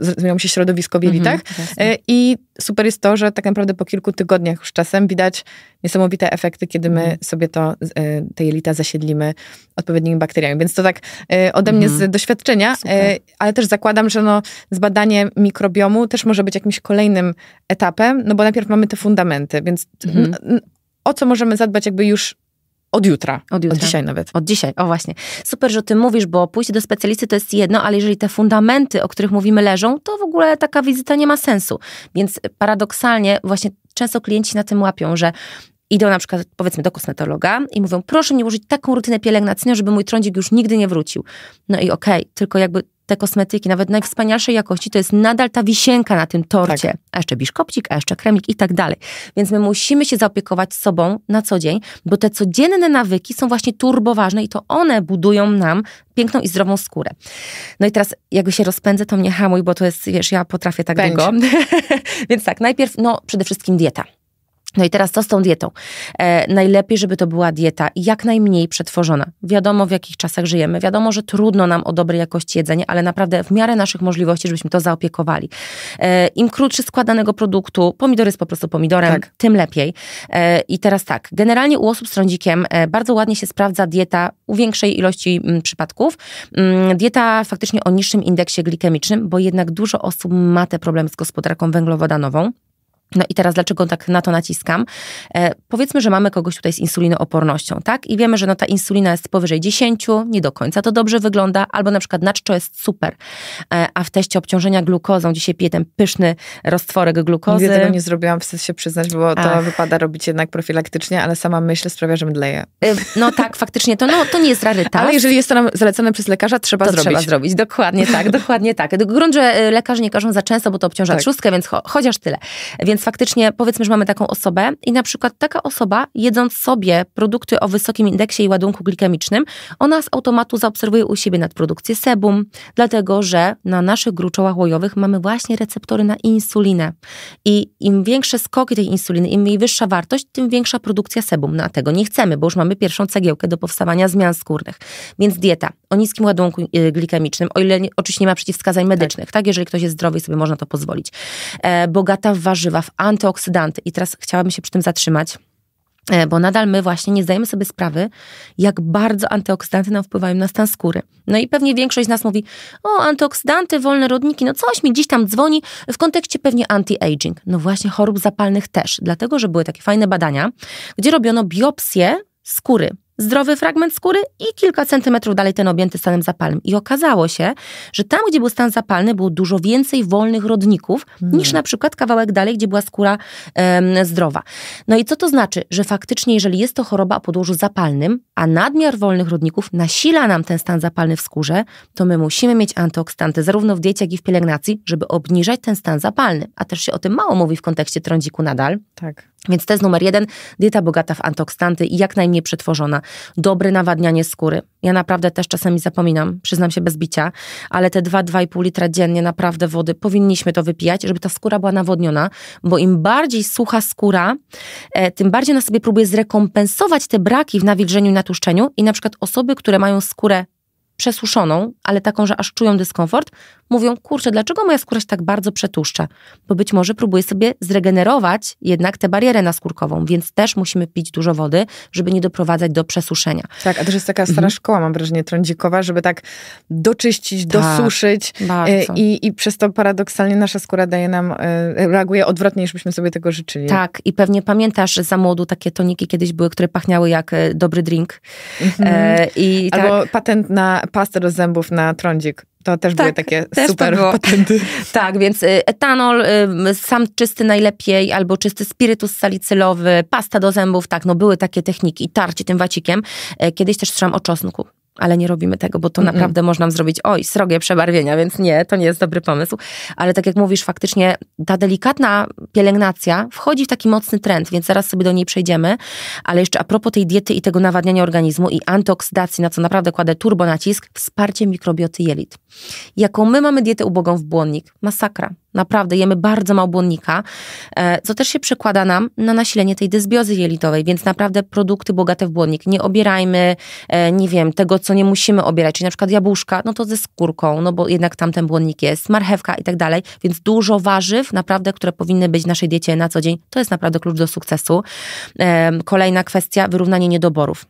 zmieniło mi się środowisko w mhm, jelitach mhm, i super jest to, że tak naprawdę po kilku tygodniach już czasem widać niesamowite efekty, kiedy my mhm. sobie to, e, te jelita zasiedlimy odpowiednimi bakteriami. Więc to tak e, ode mnie mhm. z doświadczenia, e, super. ale też zakładam, że no, zbadanie mikrobiomu też może być jakimś kolejnym etapem, no bo najpierw mamy te fundamenty, więc mhm. o co możemy zadbać jakby już od jutra. Od jutra. Od dzisiaj nawet. Od dzisiaj, o właśnie. Super, że o tym mówisz, bo pójście do specjalisty to jest jedno, ale jeżeli te fundamenty, o których mówimy, leżą, to w ogóle taka wizyta nie ma sensu. Więc paradoksalnie właśnie często klienci na tym łapią, że idą na przykład powiedzmy do kosmetologa i mówią, proszę mi użyć taką rutynę pielęgnacyjną, żeby mój trądzik już nigdy nie wrócił. No i okej, okay, tylko jakby te kosmetyki, nawet najwspanialszej jakości, to jest nadal ta wisienka na tym torcie. Tak. A jeszcze biszkopcik, a jeszcze kremik i tak dalej. Więc my musimy się zaopiekować sobą na co dzień, bo te codzienne nawyki są właśnie turboważne i to one budują nam piękną i zdrową skórę. No i teraz, jakby się rozpędzę, to mnie hamuj, bo to jest, wiesz, ja potrafię tak Pędź. długo. Więc tak, najpierw, no przede wszystkim dieta. No i teraz co z tą dietą? E, najlepiej, żeby to była dieta jak najmniej przetworzona. Wiadomo, w jakich czasach żyjemy, wiadomo, że trudno nam o dobrej jakości jedzenie, ale naprawdę w miarę naszych możliwości, żebyśmy to zaopiekowali. E, Im krótszy skład danego produktu, pomidor jest po prostu pomidorem, tak. tym lepiej. E, I teraz tak, generalnie u osób z trądzikiem e, bardzo ładnie się sprawdza dieta u większej ilości m, mm, przypadków. M, mm, dieta faktycznie o niższym indeksie glikemicznym, bo jednak dużo osób ma te problemy z gospodarką węglowodanową. No i teraz dlaczego tak na to naciskam? E, powiedzmy, że mamy kogoś tutaj z insulinoopornością, tak? I wiemy, że no ta insulina jest powyżej 10, nie do końca to dobrze wygląda, albo na przykład naczczo jest super, e, a w teście obciążenia glukozą, dzisiaj piję ten pyszny roztworek glukozy. Nigdy tego nie zrobiłam, chcę się przyznać, bo to wypada robić jednak profilaktycznie, ale sama myśl sprawia, że mdleję. E, no tak, faktycznie, to, no, to nie jest rarytas. Ale jeżeli jest to nam zalecane przez lekarza, trzeba to zrobić. trzeba zrobić, dokładnie tak, dokładnie tak. Grunt, że lekarze nie każą za często, bo to obciąża tak. trzustkę, więc cho chociaż tyle. Więc więc faktycznie powiedzmy, że mamy taką osobę i na przykład taka osoba, jedząc sobie produkty o wysokim indeksie i ładunku glikemicznym, ona z automatu zaobserwuje u siebie nadprodukcję sebum, dlatego że na naszych gruczołach łojowych mamy właśnie receptory na insulinę. I im większe skoki tej insuliny, im jej wyższa wartość, tym większa produkcja sebum. No a tego nie chcemy, bo już mamy pierwszą cegiełkę do powstawania zmian skórnych. Więc dieta o niskim ładunku y, glikemicznym, o ile oczywiście nie ma przeciwwskazań medycznych, tak? tak? Jeżeli ktoś jest zdrowy sobie można to pozwolić. E, bogata w warzywa, w antyoksydanty. I teraz chciałabym się przy tym zatrzymać, e, bo nadal my właśnie nie zdajemy sobie sprawy, jak bardzo antyoksydanty nam wpływają na stan skóry. No i pewnie większość z nas mówi, o antyoksydanty, wolne rodniki, no coś mi dziś tam dzwoni w kontekście pewnie anti-aging. No właśnie chorób zapalnych też, dlatego że były takie fajne badania, gdzie robiono biopsję skóry zdrowy fragment skóry i kilka centymetrów dalej ten objęty stanem zapalnym. I okazało się, że tam, gdzie był stan zapalny, było dużo więcej wolnych rodników hmm. niż na przykład kawałek dalej, gdzie była skóra zdrowa. No i co to znaczy? Że faktycznie, jeżeli jest to choroba o podłożu zapalnym, a nadmiar wolnych rodników nasila nam ten stan zapalny w skórze, to my musimy mieć antyoksydanty zarówno w diecie, jak i w pielęgnacji, żeby obniżać ten stan zapalny. A też się o tym mało mówi w kontekście trądziku nadal. Tak. Więc test numer jeden, dieta bogata w antoksanty i jak najmniej przetworzona. Dobre nawadnianie skóry. Ja naprawdę też czasami zapominam, przyznam się bez bicia, ale te 2-2,5 litra dziennie naprawdę wody powinniśmy to wypijać, żeby ta skóra była nawodniona, bo im bardziej sucha skóra, e, tym bardziej na sobie próbuje zrekompensować te braki w nawilżeniu i natłuszczeniu i na przykład osoby, które mają skórę przesuszoną, ale taką, że aż czują dyskomfort, mówią, kurczę, dlaczego moja skóra się tak bardzo przetłuszcza? Bo być może próbuje sobie zregenerować jednak tę barierę naskórkową, więc też musimy pić dużo wody, żeby nie doprowadzać do przesuszenia. Tak, a to jest taka stara mhm. szkoła, mam wrażenie, trądzikowa, żeby tak doczyścić, tak, dosuszyć e, bardzo. i, i przez to paradoksalnie nasza skóra daje nam, e, reaguje odwrotnie, niż byśmy sobie tego życzyli. Tak, i pewnie pamiętasz za młodu takie toniki kiedyś były, które pachniały jak e, dobry drink. Mhm. E, i Albo tak. patent na pastę do zębów na trądzik. To też tak, były takie też super patenty. Tak, więc y, etanol, y, sam czysty najlepiej, albo czysty spirytus salicylowy, pasta do zębów, tak, no były takie techniki i tarcie tym wacikiem. E, kiedyś też słyszałam o czosnku ale nie robimy tego, bo to mm -mm. naprawdę można zrobić, oj, srogie przebarwienia, więc nie, to nie jest dobry pomysł. Ale tak jak mówisz, faktycznie ta delikatna pielęgnacja wchodzi w taki mocny trend, więc zaraz sobie do niej przejdziemy. Ale jeszcze a propos tej diety i tego nawadniania organizmu i antyoksydacji, na co naprawdę kładę turbo nacisk, wsparcie mikrobioty jelit. Jaką my mamy dietę ubogą w błonnik? Masakra. Naprawdę, jemy bardzo mało błonnika, e, co też się przekłada nam na nasilenie tej dysbiozy jelitowej, więc naprawdę produkty bogate w błonnik. Nie obierajmy, e, nie wiem, tego, co co nie musimy obierać, czyli na przykład jabłuszka, no to ze skórką, no bo jednak tam ten błonnik jest, marchewka i tak dalej, więc dużo warzyw naprawdę, które powinny być w naszej diecie na co dzień, to jest naprawdę klucz do sukcesu. Kolejna kwestia, wyrównanie niedoborów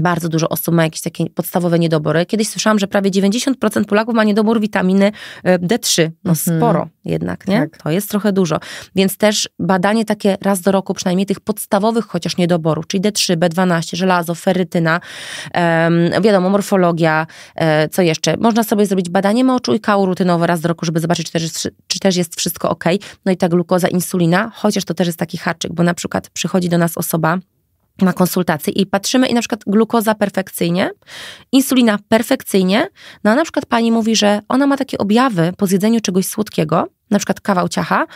bardzo dużo osób ma jakieś takie podstawowe niedobory. Kiedyś słyszałam, że prawie 90% Polaków ma niedobór witaminy e, D3. No mhm. sporo jednak, nie? Tak. To jest trochę dużo. Więc też badanie takie raz do roku przynajmniej tych podstawowych chociaż niedoborów, czyli D3, B12, żelazo, ferytyna, um, wiadomo, morfologia, um, co jeszcze? Można sobie zrobić badanie moczu i kału rutynowe raz do roku, żeby zobaczyć, czy też, czy też jest wszystko ok. No i ta glukoza, insulina, chociaż to też jest taki haczyk, bo na przykład przychodzi do nas osoba, na konsultacji i patrzymy i na przykład glukoza perfekcyjnie, insulina perfekcyjnie, no a na przykład pani mówi, że ona ma takie objawy po zjedzeniu czegoś słodkiego, na przykład kawał ciacha,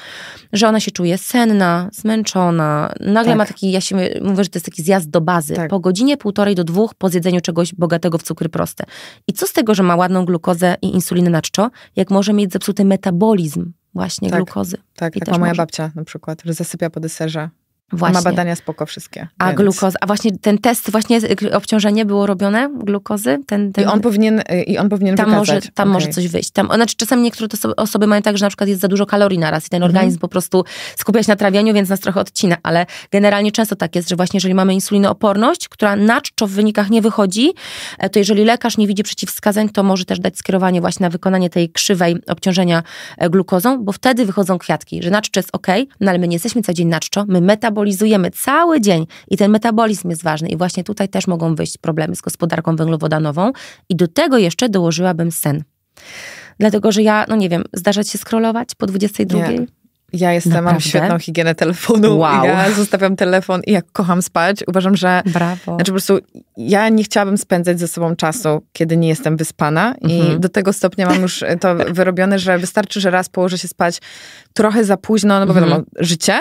że ona się czuje senna, zmęczona, nagle tak. ma taki, ja się mówię, że to jest taki zjazd do bazy, tak. po godzinie, półtorej do dwóch po zjedzeniu czegoś bogatego w cukry proste. I co z tego, że ma ładną glukozę i insulinę na czczo, jak może mieć zepsuty metabolizm właśnie tak. glukozy. Tak, I taka moja może. babcia na przykład, że zasypia po deserze Właśnie. Ma badania spoko wszystkie. A więc. glukoza, a właśnie ten test, właśnie obciążenie było robione glukozy? Ten, ten... I on powinien, i on powinien tam wykazać. Może, tam okay. może coś wyjść. Tam, znaczy czasami niektóre osoby mają tak, że na przykład jest za dużo kalorii na raz i ten mhm. organizm po prostu skupia się na trawieniu, więc nas trochę odcina, ale generalnie często tak jest, że właśnie jeżeli mamy insulinooporność, która na czczo w wynikach nie wychodzi, e, to jeżeli lekarz nie widzi przeciwwskazań, to może też dać skierowanie właśnie na wykonanie tej krzywej obciążenia e, glukozą, bo wtedy wychodzą kwiatki, że na czczo jest ok, no ale my nie jesteśmy co dzień na czczo, my metabolizujemy metabolizujemy cały dzień i ten metabolizm jest ważny i właśnie tutaj też mogą wyjść problemy z gospodarką węglowodanową i do tego jeszcze dołożyłabym sen. Dlatego, że ja, no nie wiem, zdarzać się skrolować po 22? Nie. Ja jestem, Naprawdę? mam świetną higienę telefonu. Wow. Ja zostawiam telefon i jak kocham spać, uważam, że. Brawo. Znaczy po prostu ja nie chciałabym spędzać ze sobą czasu, kiedy nie jestem wyspana. Mhm. I do tego stopnia mam już e, to wyrobione, że wystarczy, że raz położę się spać trochę za późno, no bo wiadomo, mhm. życie.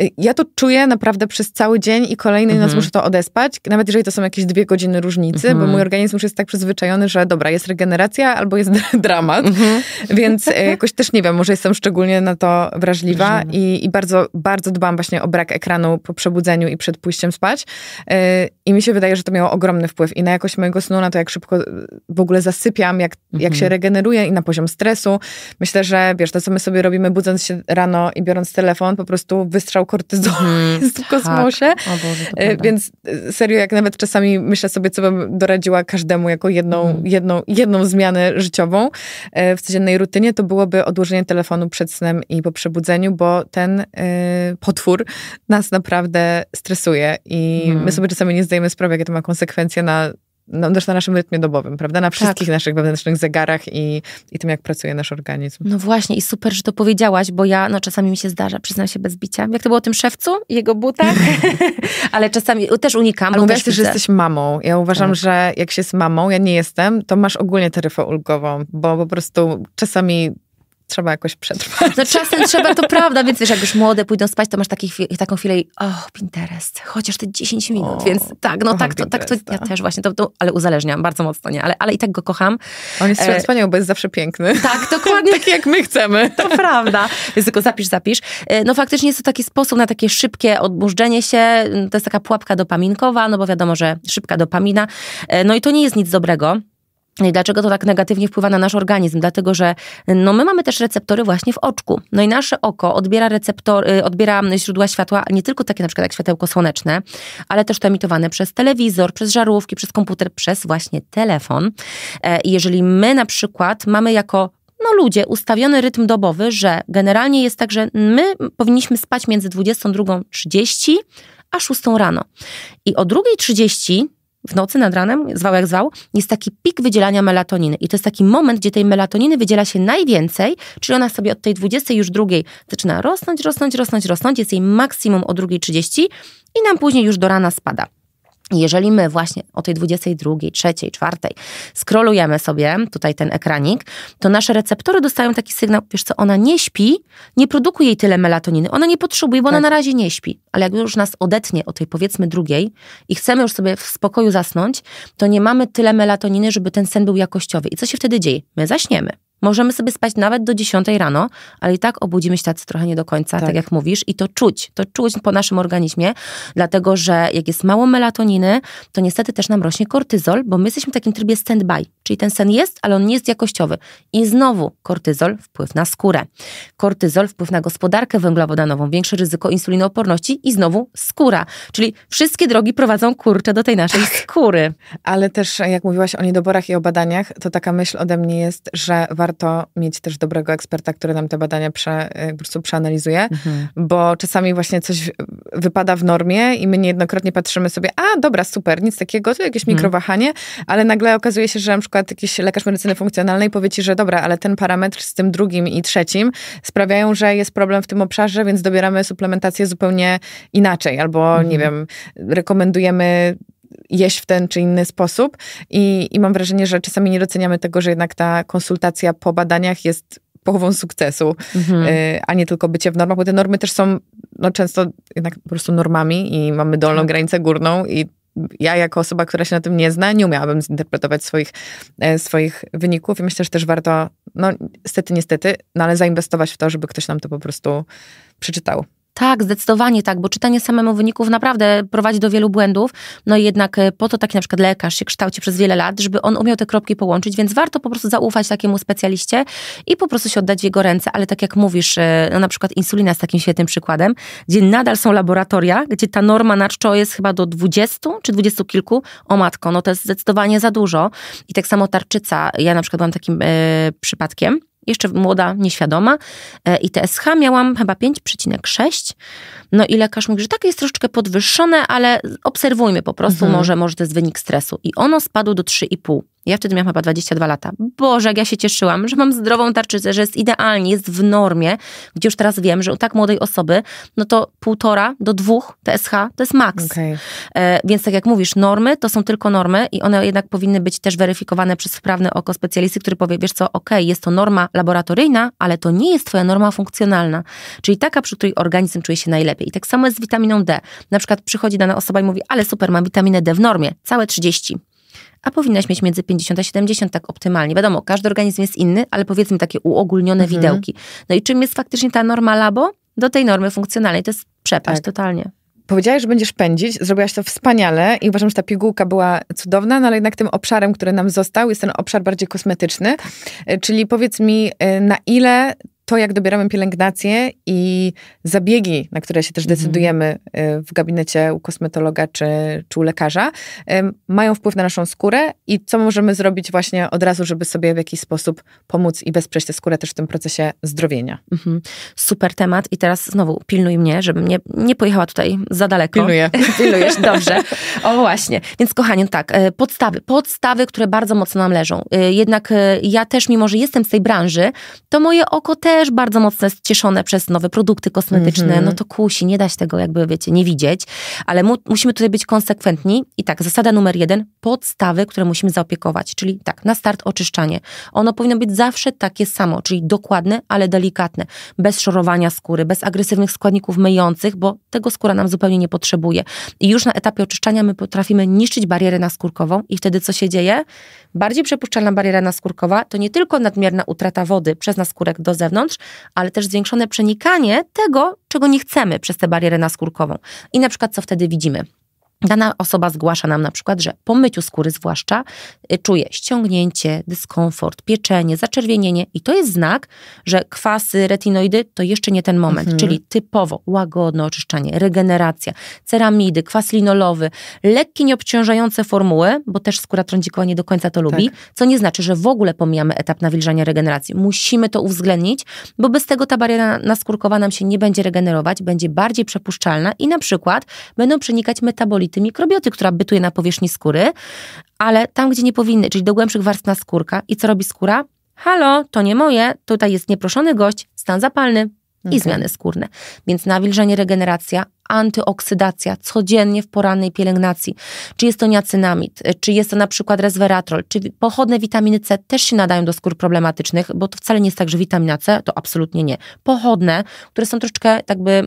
E, ja to czuję naprawdę przez cały dzień i kolejny mhm. noc muszę to odespać, nawet jeżeli to są jakieś dwie godziny różnicy, bo mhm. mój organizm już jest tak przyzwyczajony, że dobra, jest regeneracja albo jest dramat. Mhm. Więc e, jakoś też nie wiem, może jestem szczególnie na to wrażliwa możliwa i, i, bardzo, bardzo dbam właśnie o brak ekranu po przebudzeniu i przed pójściem spać. Y, I mi się wydaje, że to miało ogromny wpływ i na jakość mojego snu, na to, jak szybko y, w ogóle zasypiam, jak, mhm. jak się mhm. regeneruję i na poziom stresu. Myślę, że wiesz, to co my sobie robimy budząc się rano i biorąc telefon, po prostu wystrzał kortyzolu mm, jest w tak. kosmosie. Boże, y, więc serio, jak nawet czasami myślę sobie, co bym doradziła każdemu jako jedną, mhm. jedną, jedną zmianę życiową w codziennej rutynie, to byłoby odłożenie telefonu przed snem i po przebudzeniu jedzeniu, bo ten y, potwór nas naprawdę stresuje i mhm. my sobie czasami nie zdajemy sprawy, jakie to ma konsekwencje na no, też na naszym rytmie dobowym, prawda? Na wszystkich tak. naszych wewnętrznych zegarach i, i tym, jak pracuje nasz organizm. No właśnie i super, że to powiedziałaś, bo ja, no czasami mi się zdarza, przyznam się bez bicia. Jak to było o tym szewcu i jego butach? Ale czasami też unikam. Ale mówiłaś że jesteś mamą. Ja uważam, tak. że jak się jest mamą, ja nie jestem, to masz ogólnie taryfę ulgową, bo po prostu czasami trzeba jakoś przetrwać. No czasem trzeba, to prawda, więc wiesz, jak już młode pójdą spać, to masz taki, taką chwilę i oh, Pinterest, chociaż te 10 minut, o, więc tak, no tak to, tak to ja też właśnie, to, to, ale uzależniam bardzo mocno, nie? Ale, ale i tak go kocham. On jest e... wspaniały, bo jest zawsze piękny. Tak, dokładnie. Tak jak my chcemy. To prawda. Więc tylko zapisz, zapisz. E, no faktycznie jest to taki sposób na takie szybkie odmurzczenie się, to jest taka pułapka dopaminkowa, no bo wiadomo, że szybka dopamina, e, no i to nie jest nic dobrego. Dlaczego to tak negatywnie wpływa na nasz organizm? Dlatego, że no, my mamy też receptory właśnie w oczku. No i nasze oko odbiera, receptor, y, odbiera źródła światła nie tylko takie na przykład jak światełko słoneczne, ale też to emitowane przez telewizor, przez żarówki, przez komputer, przez właśnie telefon. E, I jeżeli my na przykład mamy jako no ludzie, ustawiony rytm dobowy, że generalnie jest tak, że my powinniśmy spać między 22.30 a 6 rano. I o 2.30 w nocy nad ranem, zwał jak zwał, jest taki pik wydzielania melatoniny. I to jest taki moment, gdzie tej melatoniny wydziela się najwięcej, czyli ona sobie od tej 20 już drugiej zaczyna rosnąć, rosnąć, rosnąć, rosnąć, jest jej maksimum o 2.30 i nam później już do rana spada. Jeżeli my właśnie o tej 22, 3, 4 skrolujemy sobie tutaj ten ekranik, to nasze receptory dostają taki sygnał, wiesz co, ona nie śpi, nie produkuje jej tyle melatoniny, ona nie potrzebuje, bo tak. ona na razie nie śpi. Ale jak już nas odetnie o tej powiedzmy drugiej i chcemy już sobie w spokoju zasnąć, to nie mamy tyle melatoniny, żeby ten sen był jakościowy. I co się wtedy dzieje? My zaśniemy. Możemy sobie spać nawet do 10 rano, ale i tak obudzimy się tacy trochę nie do końca, tak. tak jak mówisz, i to czuć, to czuć po naszym organizmie, dlatego że jak jest mało melatoniny, to niestety też nam rośnie kortyzol, bo my jesteśmy w takim trybie stand-by, czyli ten sen jest, ale on nie jest jakościowy. I znowu kortyzol wpływ na skórę. Kortyzol wpływ na gospodarkę węglowodanową, większe ryzyko insulinooporności i znowu skóra. Czyli wszystkie drogi prowadzą kurcze do tej naszej skóry. Ale też jak mówiłaś o niedoborach i o badaniach, to taka myśl ode mnie jest, że warto warto mieć też dobrego eksperta, który nam te badania prze, y, po prostu przeanalizuje, mhm. bo czasami właśnie coś wypada w normie i my niejednokrotnie patrzymy sobie, a dobra, super, nic takiego, to jakieś mhm. mikrowahanie, ale nagle okazuje się, że na przykład jakiś lekarz medycyny funkcjonalnej powie ci, że dobra, ale ten parametr z tym drugim i trzecim sprawiają, że jest problem w tym obszarze, więc dobieramy suplementację zupełnie inaczej, albo mhm. nie wiem, rekomendujemy jeść w ten czy inny sposób. I, I mam wrażenie, że czasami nie doceniamy tego, że jednak ta konsultacja po badaniach jest połową sukcesu, mhm. Y, a nie tylko bycie w normach, bo te normy też są no, często jednak po prostu normami i mamy dolną tak. granicę górną i ja jako osoba, która się na tym nie zna, nie umiałabym zinterpretować swoich, e, swoich wyników i myślę, że też warto, no niestety, niestety, no ale zainwestować w to, żeby ktoś nam to po prostu przeczytał. Tak, zdecydowanie tak, bo czytanie samemu wyników naprawdę prowadzi do wielu błędów. No i jednak e, po to taki na przykład lekarz się kształci przez wiele lat, żeby on umiał te kropki połączyć, więc warto po prostu zaufać takiemu specjaliście i po prostu się oddać w jego ręce. Ale tak jak mówisz, e, no na przykład insulina jest takim świetnym przykładem, gdzie nadal są laboratoria, gdzie ta norma na czczo jest chyba do 20 czy 20 kilku. O matko, no to jest zdecydowanie za dużo. I tak samo tarczyca. Ja na przykład byłam takim yy, przypadkiem jeszcze młoda, nieświadoma e, i TSH miałam chyba 5,6. No i lekarz mówi, że tak jest troszeczkę podwyższone, ale obserwujmy po prostu, mhm. może, może to jest wynik stresu. I ono spadło do 3,5. Ja wtedy miałam chyba 22 lata. Boże, jak ja się cieszyłam, że mam zdrową tarczycę, że jest idealnie, jest w normie, gdzie już teraz wiem, że u tak młodej osoby, no to półtora do dwóch TSH to jest maks. Okay. E, więc tak jak mówisz, normy to są tylko normy i one jednak powinny być też weryfikowane przez sprawne oko specjalisty, który powie, wiesz co, ok, jest to norma laboratoryjna, ale to nie jest twoja norma funkcjonalna, czyli taka, przy której organizm czuje się najlepiej. I tak samo jest z witaminą D. Na przykład przychodzi dana osoba i mówi, ale super, mam witaminę D w normie, całe 30 a powinnaś mieć między 50 a 70, tak optymalnie. Wiadomo, każdy organizm jest inny, ale powiedzmy takie uogólnione mhm. widełki. No i czym jest faktycznie ta norma labo? Do tej normy funkcjonalnej. To jest przepaść tak. totalnie powiedziałaś, że będziesz pędzić, zrobiłaś to wspaniale i uważam, że ta pigułka była cudowna, no ale jednak tym obszarem, który nam został, jest ten obszar bardziej kosmetyczny. Tak. Y, czyli powiedz mi, y, na ile to, jak dobieramy pielęgnację i zabiegi, na które się też mhm. decydujemy y, w gabinecie u kosmetologa czy, czy u lekarza, mają wpływ na naszą skórę i co możemy zrobić właśnie od razu, żeby sobie w jakiś sposób pomóc i wesprzeć tę skórę też w tym procesie zdrowienia. Mhm. Super temat i teraz znowu pilnuj mnie, żebym nie, nie pojechała tutaj za daleko. Pilnuję. Pilnujesz, dobrze. O właśnie. Więc kochanie, tak, y, podstawy. Podstawy, które bardzo mocno nam leżą. Y, jednak ja też, mimo że jestem z tej branży, to moje oko też też bardzo mocno jest cieszone przez nowe produkty kosmetyczne, mm -hmm. no to kusi, nie da się tego jakby, wiecie, nie widzieć, ale mu musimy tutaj być konsekwentni i tak, zasada numer jeden, podstawy, które musimy zaopiekować, czyli tak, na start oczyszczanie. Ono powinno być zawsze takie samo, czyli dokładne, ale delikatne, bez szorowania skóry, bez agresywnych składników myjących, bo tego skóra nam zupełnie nie potrzebuje. I już na etapie oczyszczania my potrafimy niszczyć barierę naskórkową i wtedy co się dzieje? Bardziej przepuszczalna bariera naskórkowa to nie tylko nadmierna utrata wody przez naskórek do zewnątrz, ale też zwiększone przenikanie tego, czego nie chcemy przez tę barierę naskórkową. I na przykład co wtedy widzimy? Dana osoba zgłasza nam na przykład, że po myciu skóry zwłaszcza y, czuje ściągnięcie, dyskomfort, pieczenie, zaczerwienienie i to jest znak, że kwasy, retinoidy to jeszcze nie ten moment, mhm. czyli typowo łagodne oczyszczanie, regeneracja, ceramidy, kwas linolowy, lekkie nieobciążające formuły, bo też skóra trądzikowa nie do końca to lubi, tak. co nie znaczy, że w ogóle pomijamy etap nawilżania regeneracji. Musimy to uwzględnić, bo bez tego ta bariera naskórkowa nam się nie będzie regenerować, będzie bardziej przepuszczalna i na przykład będą przenikać metabolizm pospolity mikrobioty, która bytuje na powierzchni skóry, ale tam, gdzie nie powinny, czyli do głębszych warstw na skórka. I co robi skóra? Halo, to nie moje, tutaj jest nieproszony gość, stan zapalny, i zmiany skórne. Więc nawilżenie, regeneracja, antyoksydacja codziennie w porannej pielęgnacji. Czy jest to niacinamid, czy jest to na przykład resveratrol, czy pochodne witaminy C też się nadają do skór problematycznych, bo to wcale nie jest tak, że witamina C to absolutnie nie. Pochodne, które są troszeczkę jakby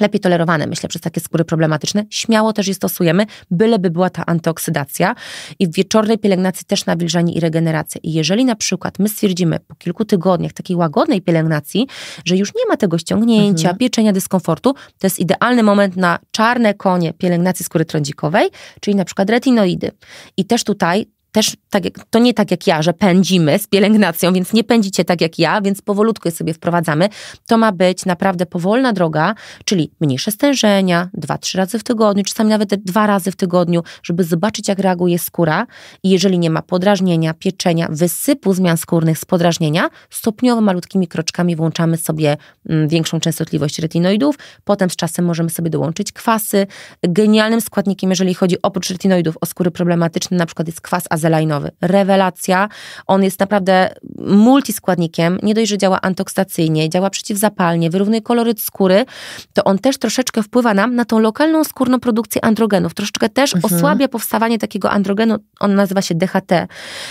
lepiej tolerowane, myślę, przez takie skóry problematyczne. Śmiało też je stosujemy, byleby była ta antyoksydacja. I w wieczornej pielęgnacji też nawilżanie i regeneracja. I jeżeli na przykład my stwierdzimy po kilku tygodniach takiej łagodnej pielęgnacji, że już nie ma tego ściągnięcia, mhm. pieczenia, dyskomfortu, to jest idealny moment na czarne konie pielęgnacji skóry trądzikowej, czyli na przykład retinoidy. I też tutaj też tak to nie tak jak ja, że pędzimy z pielęgnacją, więc nie pędzicie tak jak ja, więc powolutku je sobie wprowadzamy. To ma być naprawdę powolna droga, czyli mniejsze stężenia, dwa, trzy razy w tygodniu, czasami nawet dwa razy w tygodniu, żeby zobaczyć, jak reaguje skóra. I jeżeli nie ma podrażnienia, pieczenia, wysypu zmian skórnych z podrażnienia, stopniowo malutkimi kroczkami włączamy sobie mm, większą częstotliwość retinoidów. Potem z czasem możemy sobie dołączyć kwasy. Genialnym składnikiem, jeżeli chodzi oprócz retinoidów o skóry problematyczne, na przykład jest kwas azotyczny, azelainowy. Rewelacja. On jest naprawdę multiskładnikiem. Nie dość, że działa antoksydacyjnie, działa przeciwzapalnie, wyrównuje koloryt skóry, to on też troszeczkę wpływa nam na tą lokalną skórną produkcję androgenów. Troszeczkę też mhm. osłabia powstawanie takiego androgenu. On nazywa się DHT,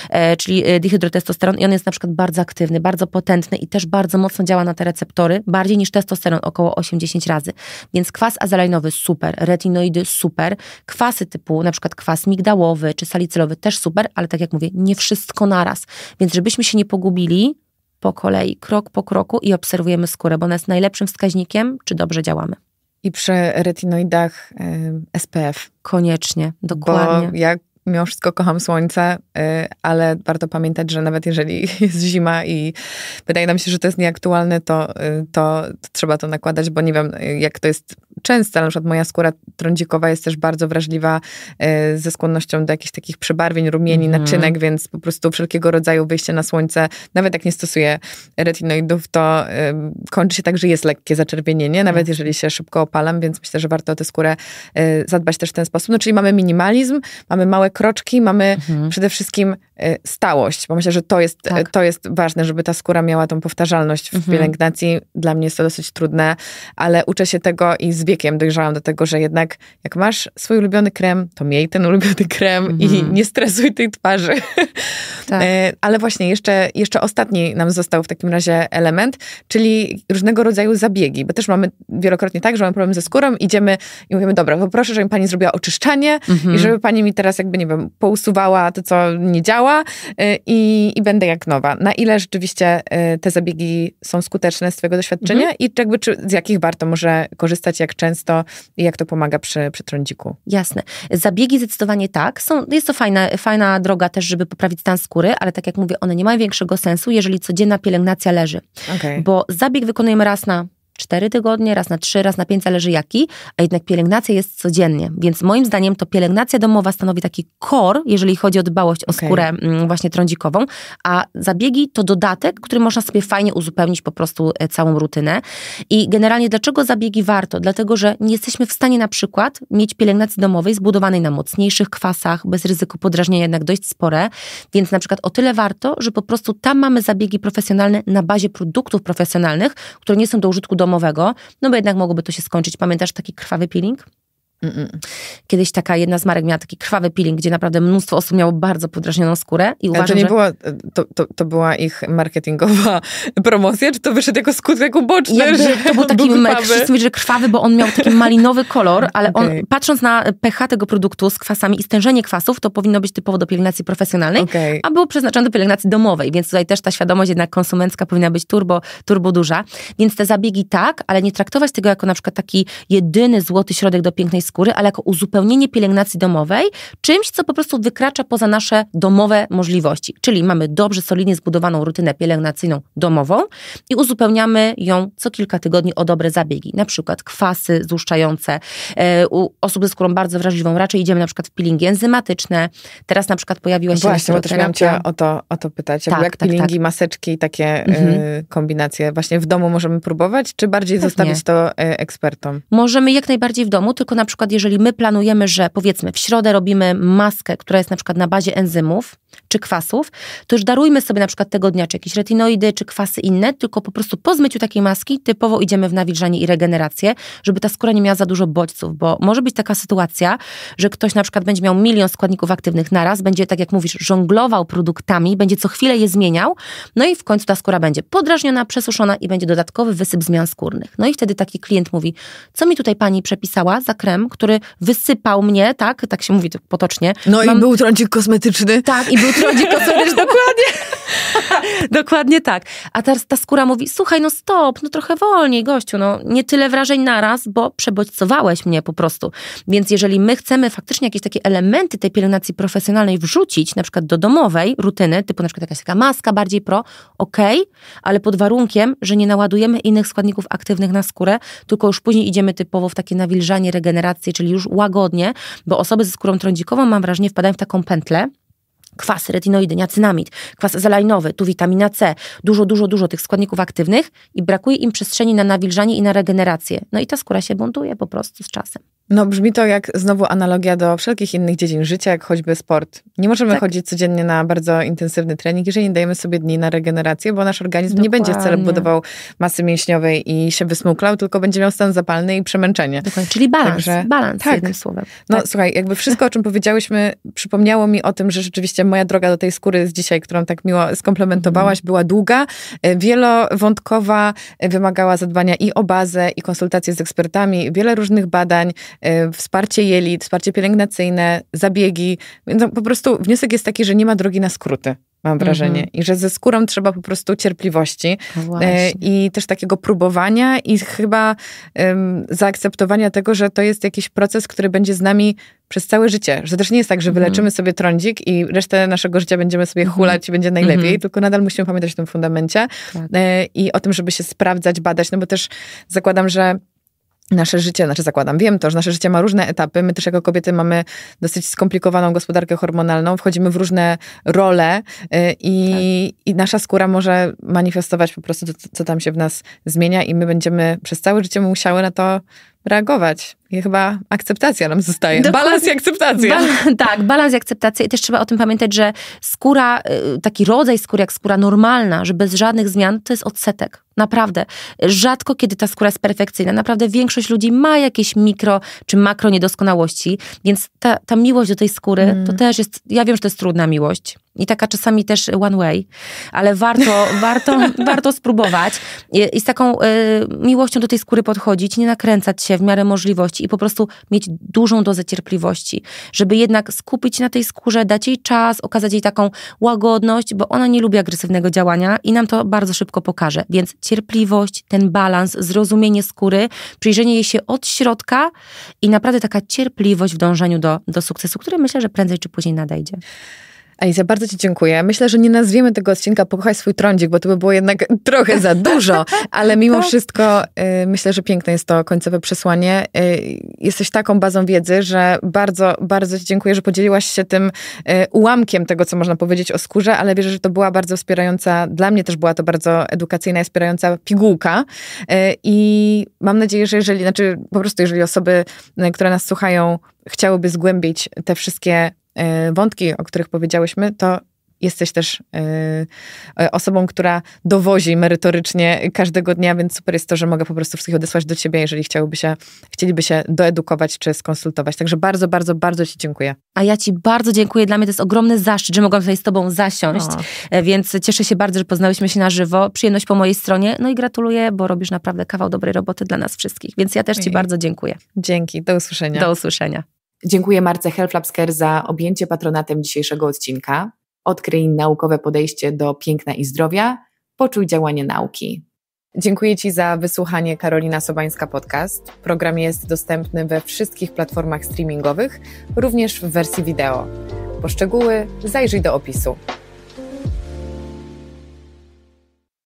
e, czyli e, dihydrotestosteron i on jest na przykład bardzo aktywny, bardzo potentny i też bardzo mocno działa na te receptory, bardziej niż testosteron, około 80 razy. Więc kwas azelainowy super, retinoidy super, kwasy typu na przykład kwas migdałowy czy salicylowy też super, super, ale tak jak mówię, nie wszystko naraz. Więc żebyśmy się nie pogubili po kolei, krok po kroku i obserwujemy skórę, bo ona jest najlepszym wskaźnikiem, czy dobrze działamy. I przy retinoidach y, SPF. Koniecznie, dokładnie. Bo jak mimo wszystko kocham słońce, y, ale warto pamiętać, że nawet jeżeli jest zima i wydaje nam się, że to jest nieaktualne, to, to, y, to trzeba to nakładać, bo nie wiem, jak to jest częste, ale na przykład moja skóra trądzikowa jest też bardzo wrażliwa y, ze skłonnością do jakichś takich przebarwień, rumieni, mm. naczynek, więc po prostu wszelkiego rodzaju wyjście na słońce, nawet jak nie stosuję retinoidów, to kończy się tak, że jest lekkie zaczerwienienie, nawet mm. jeżeli się szybko opalam, więc myślę, że warto o tę skórę zadbać też w ten sposób. No czyli mamy minimalizm, mamy małe kroczki, mamy mhm. przede wszystkim E, stałość, bo myślę, że to jest, e, tak. to jest ważne, żeby ta skóra miała tą powtarzalność w mhm. pielęgnacji. Dla mnie jest to dosyć trudne, ale uczę się tego i z wiekiem dojrzałam do tego, że jednak jak masz swój ulubiony krem, to miej ten ulubiony krem mhm. i nie stresuj tej twarzy. Tak. E, ale właśnie jeszcze, jeszcze ostatni nam został w takim razie element, czyli różnego rodzaju zabiegi, bo też mamy wielokrotnie tak, że mamy problem ze skórą, idziemy i mówimy, dobra, poproszę, żeby pani zrobiła oczyszczanie mhm. i żeby pani mi teraz jakby, nie wiem, pousuwała to, co nie działa, Y, i, i będę jak nowa. Na ile rzeczywiście y, te zabiegi są skuteczne z Twojego doświadczenia mhm. i jakby, czy, z jakich warto może korzystać, jak często i jak to pomaga przy, przy trądziku? Jasne. Zabiegi zdecydowanie tak. Są, jest to fajna, fajna droga też, żeby poprawić stan skóry, ale tak jak mówię, one nie mają większego sensu, jeżeli codzienna pielęgnacja leży. Okay. Bo zabieg wykonujemy raz na cztery tygodnie, raz na trzy, raz na pięć zależy jaki, a jednak pielęgnacja jest codziennie. Więc moim zdaniem to pielęgnacja domowa stanowi taki kor, jeżeli chodzi o dbałość o skórę okay. Mm, właśnie trądzikową, a zabiegi to dodatek, który można sobie fajnie uzupełnić po prostu e, całą rutynę. I generalnie dlaczego zabiegi warto? Dlatego, że nie jesteśmy w stanie na przykład mieć pielęgnacji domowej zbudowanej na mocniejszych kwasach, bez ryzyku podrażnienia jednak dość spore, więc na przykład o tyle warto, że po prostu tam mamy zabiegi profesjonalne na bazie produktów profesjonalnych, które nie są do użytku domu domowego, no bo jednak mogłoby to się skończyć. Pamiętasz taki krwawy peeling? Mm -mm. Kiedyś taka jedna z marek miała taki krwawy peeling, gdzie naprawdę mnóstwo osób miało bardzo podrażnioną skórę i uważam, Ale to nie że... była, e, to, to, to, była ich marketingowa promocja, czy to wyszedł jako skutek uboczny? Jakby, że to był taki, wszyscy mówili, że krwawy, bo on miał taki malinowy kolor, ale okay. on, patrząc na pH tego produktu z kwasami i stężenie kwasów, to powinno być typowo do pielęgnacji profesjonalnej, okay. a było przeznaczone do pielęgnacji domowej, więc tutaj też ta świadomość jednak konsumencka powinna być turbo, turbo duża, więc te zabiegi tak, ale nie traktować tego jako na przykład taki jedyny złoty środek do pięknej skóry, skóry, ale jako uzupełnienie pielęgnacji domowej czymś, co po prostu wykracza poza nasze domowe możliwości. Czyli mamy dobrze, solidnie zbudowaną rutynę pielęgnacyjną domową i uzupełniamy ją co kilka tygodni o dobre zabiegi, na przykład kwasy złuszczające. E, u osób ze skórą bardzo wrażliwą raczej idziemy na przykład w peelingi enzymatyczne. Teraz na przykład pojawiła się Właśnie, bo też miałam cię o to, o to pytać. Tak, jak tak, tak. peelingi, tak. maseczki i takie e, mhm. kombinacje właśnie w domu możemy próbować, czy bardziej Pewnie. zostawić to e, ekspertom? Możemy jak najbardziej w domu, tylko na przykład przykład, jeżeli my planujemy, że powiedzmy w środę robimy maskę, która jest na przykład na bazie enzymów czy kwasów, to już darujmy sobie na przykład tego dnia czy jakieś retinoidy, czy kwasy inne, tylko po prostu po zmyciu takiej maski typowo idziemy w nawilżanie i regenerację, żeby ta skóra nie miała za dużo bodźców, bo może być taka sytuacja, że ktoś na przykład będzie miał milion składników aktywnych naraz, będzie, tak jak mówisz, żonglował produktami, będzie co chwilę je zmieniał, no i w końcu ta skóra będzie podrażniona, przesuszona i będzie dodatkowy wysyp zmian skórnych. No i wtedy taki klient mówi, co mi tutaj pani przepisała za krem, który wysypał mnie, tak? Tak się mówi potocznie. No Mam... i był trądzik kosmetyczny. Tak, i był trądzik kosmetyczny, dokładnie. dokładnie tak. A teraz ta skóra mówi, słuchaj, no stop, no trochę wolniej, gościu, no nie tyle wrażeń naraz, bo przebodźcowałeś mnie po prostu. Więc jeżeli my chcemy faktycznie jakieś takie elementy tej pielęgnacji profesjonalnej wrzucić, na przykład do domowej rutyny, typu na przykład jakaś taka maska bardziej pro, okej, okay, ale pod warunkiem, że nie naładujemy innych składników aktywnych na skórę, tylko już później idziemy typowo w takie nawilżanie, regenerację, relacje, czyli już łagodnie, bo osoby ze skórą trądzikową, mam wrażenie, wpadają w taką pętlę, kwas, retinoidy, niacynamid, kwas zalainowy, tu witamina C, dużo, dużo, dużo tych składników aktywnych i brakuje im przestrzeni na nawilżanie i na regenerację. No i ta skóra się buntuje po prostu z czasem. No brzmi to jak znowu analogia do wszelkich innych dziedzin życia, jak choćby sport. Nie możemy tak. chodzić codziennie na bardzo intensywny trening, jeżeli nie dajemy sobie dni na regenerację, bo nasz organizm Dokładnie. nie będzie wcale budował masy mięśniowej i się wysmuklał, tylko będzie miał stan zapalny i przemęczenie. Dokładnie. Czyli balans, Także, balans tak. jednym słowem. No tak. słuchaj, jakby wszystko, o czym powiedziałyśmy, przypomniało mi o tym, że rzeczywiście moja droga do tej skóry z dzisiaj, którą tak miło skomplementowałaś, mhm. była długa, e, wielowątkowa, e, wymagała zadbania i o bazę, i konsultacje z ekspertami, wiele różnych badań, E, wsparcie jelit, wsparcie pielęgnacyjne, zabiegi. Więc po prostu wniosek jest taki, że nie ma drogi na skróty mam mhm. wrażenie. Mm -hmm. I że ze skórą trzeba po prostu cierpliwości e, no i też takiego próbowania i chyba um, zaakceptowania tego, że to jest jakiś proces, który będzie z nami przez całe życie. Że też nie jest tak, że mhm. wyleczymy mm -hmm. sobie trądzik i resztę naszego życia będziemy sobie mhm. hulać mm -hmm. i będzie najlepiej, tylko nadal musimy pamiętać o tym fundamencie tak. E, i o tym, żeby się sprawdzać, badać, no bo też zakładam, że nasze życie, znaczy zakładam, wiem to, że nasze życie ma różne etapy. My też jako kobiety mamy dosyć skomplikowaną gospodarkę hormonalną, wchodzimy w różne role y, i, tak. i nasza skóra może manifestować po prostu to, co tam się w nas zmienia i my będziemy przez całe życie musiały na to reagować. I chyba akceptacja nam zostaje. Balans i akceptacja. Ba tak, balans i akceptacja. I też trzeba o tym pamiętać, że skóra, y, taki rodzaj skóry jak skóra normalna, że bez żadnych zmian, to jest odsetek. Naprawdę. Rzadko kiedy ta skóra jest perfekcyjna. Naprawdę większość ludzi ma jakieś mikro czy makro niedoskonałości, więc ta, ta miłość do tej skóry mm. to też jest, ja wiem, że to jest trudna miłość. I taka czasami też one way, ale warto, warto, warto spróbować I, i z taką y, miłością do tej skóry podchodzić, nie nakręcać się w miarę możliwości i po prostu mieć dużą dozę cierpliwości, żeby jednak skupić się na tej skórze, dać jej czas, okazać jej taką łagodność, bo ona nie lubi agresywnego działania i nam to bardzo szybko pokaże. Więc cierpliwość, ten balans, zrozumienie skóry, przyjrzenie jej się od środka i naprawdę taka cierpliwość w dążeniu do, do sukcesu, który myślę, że prędzej czy później nadejdzie. Alicja, bardzo Ci dziękuję. Myślę, że nie nazwiemy tego odcinka Pokochaj swój trądzik, bo to by było jednak trochę za dużo, ale mimo tak. wszystko y, myślę, że piękne jest to końcowe przesłanie. Y, jesteś taką bazą wiedzy, że bardzo, bardzo Ci dziękuję, że podzieliłaś się tym y, ułamkiem tego, co można powiedzieć o skórze, ale wierzę, że to była bardzo wspierająca, dla mnie też była to bardzo edukacyjna i wspierająca pigułka. Y, I mam nadzieję, że jeżeli, znaczy po prostu jeżeli osoby, y, które nas słuchają, chciałyby zgłębić te wszystkie E, wątki, o których powiedziałyśmy, to jesteś też e, e, osobą, która dowozi merytorycznie każdego dnia, więc super jest to, że mogę po prostu wszystkich odesłać do ciebie, jeżeli chciałby się, chcieliby się doedukować czy skonsultować. Także bardzo, bardzo, bardzo ci dziękuję. A ja ci bardzo dziękuję. Dla mnie to jest ogromny zaszczyt, że mogłam tutaj z tobą zasiąść, o. więc cieszę się bardzo, że poznałyśmy się na żywo. Przyjemność po mojej stronie. No i gratuluję, bo robisz naprawdę kawał dobrej roboty dla nas wszystkich, więc ja też ci bardzo dziękuję. Dzięki. Do usłyszenia. Do usłyszenia. Dziękuję Marce Helflapsker za objęcie patronatem dzisiejszego odcinka. Odkryj naukowe podejście do piękna i zdrowia. Poczuj działanie nauki. Dziękuję Ci za wysłuchanie Karolina Sobańska Podcast. Program jest dostępny we wszystkich platformach streamingowych, również w wersji wideo. Po szczegóły zajrzyj do opisu.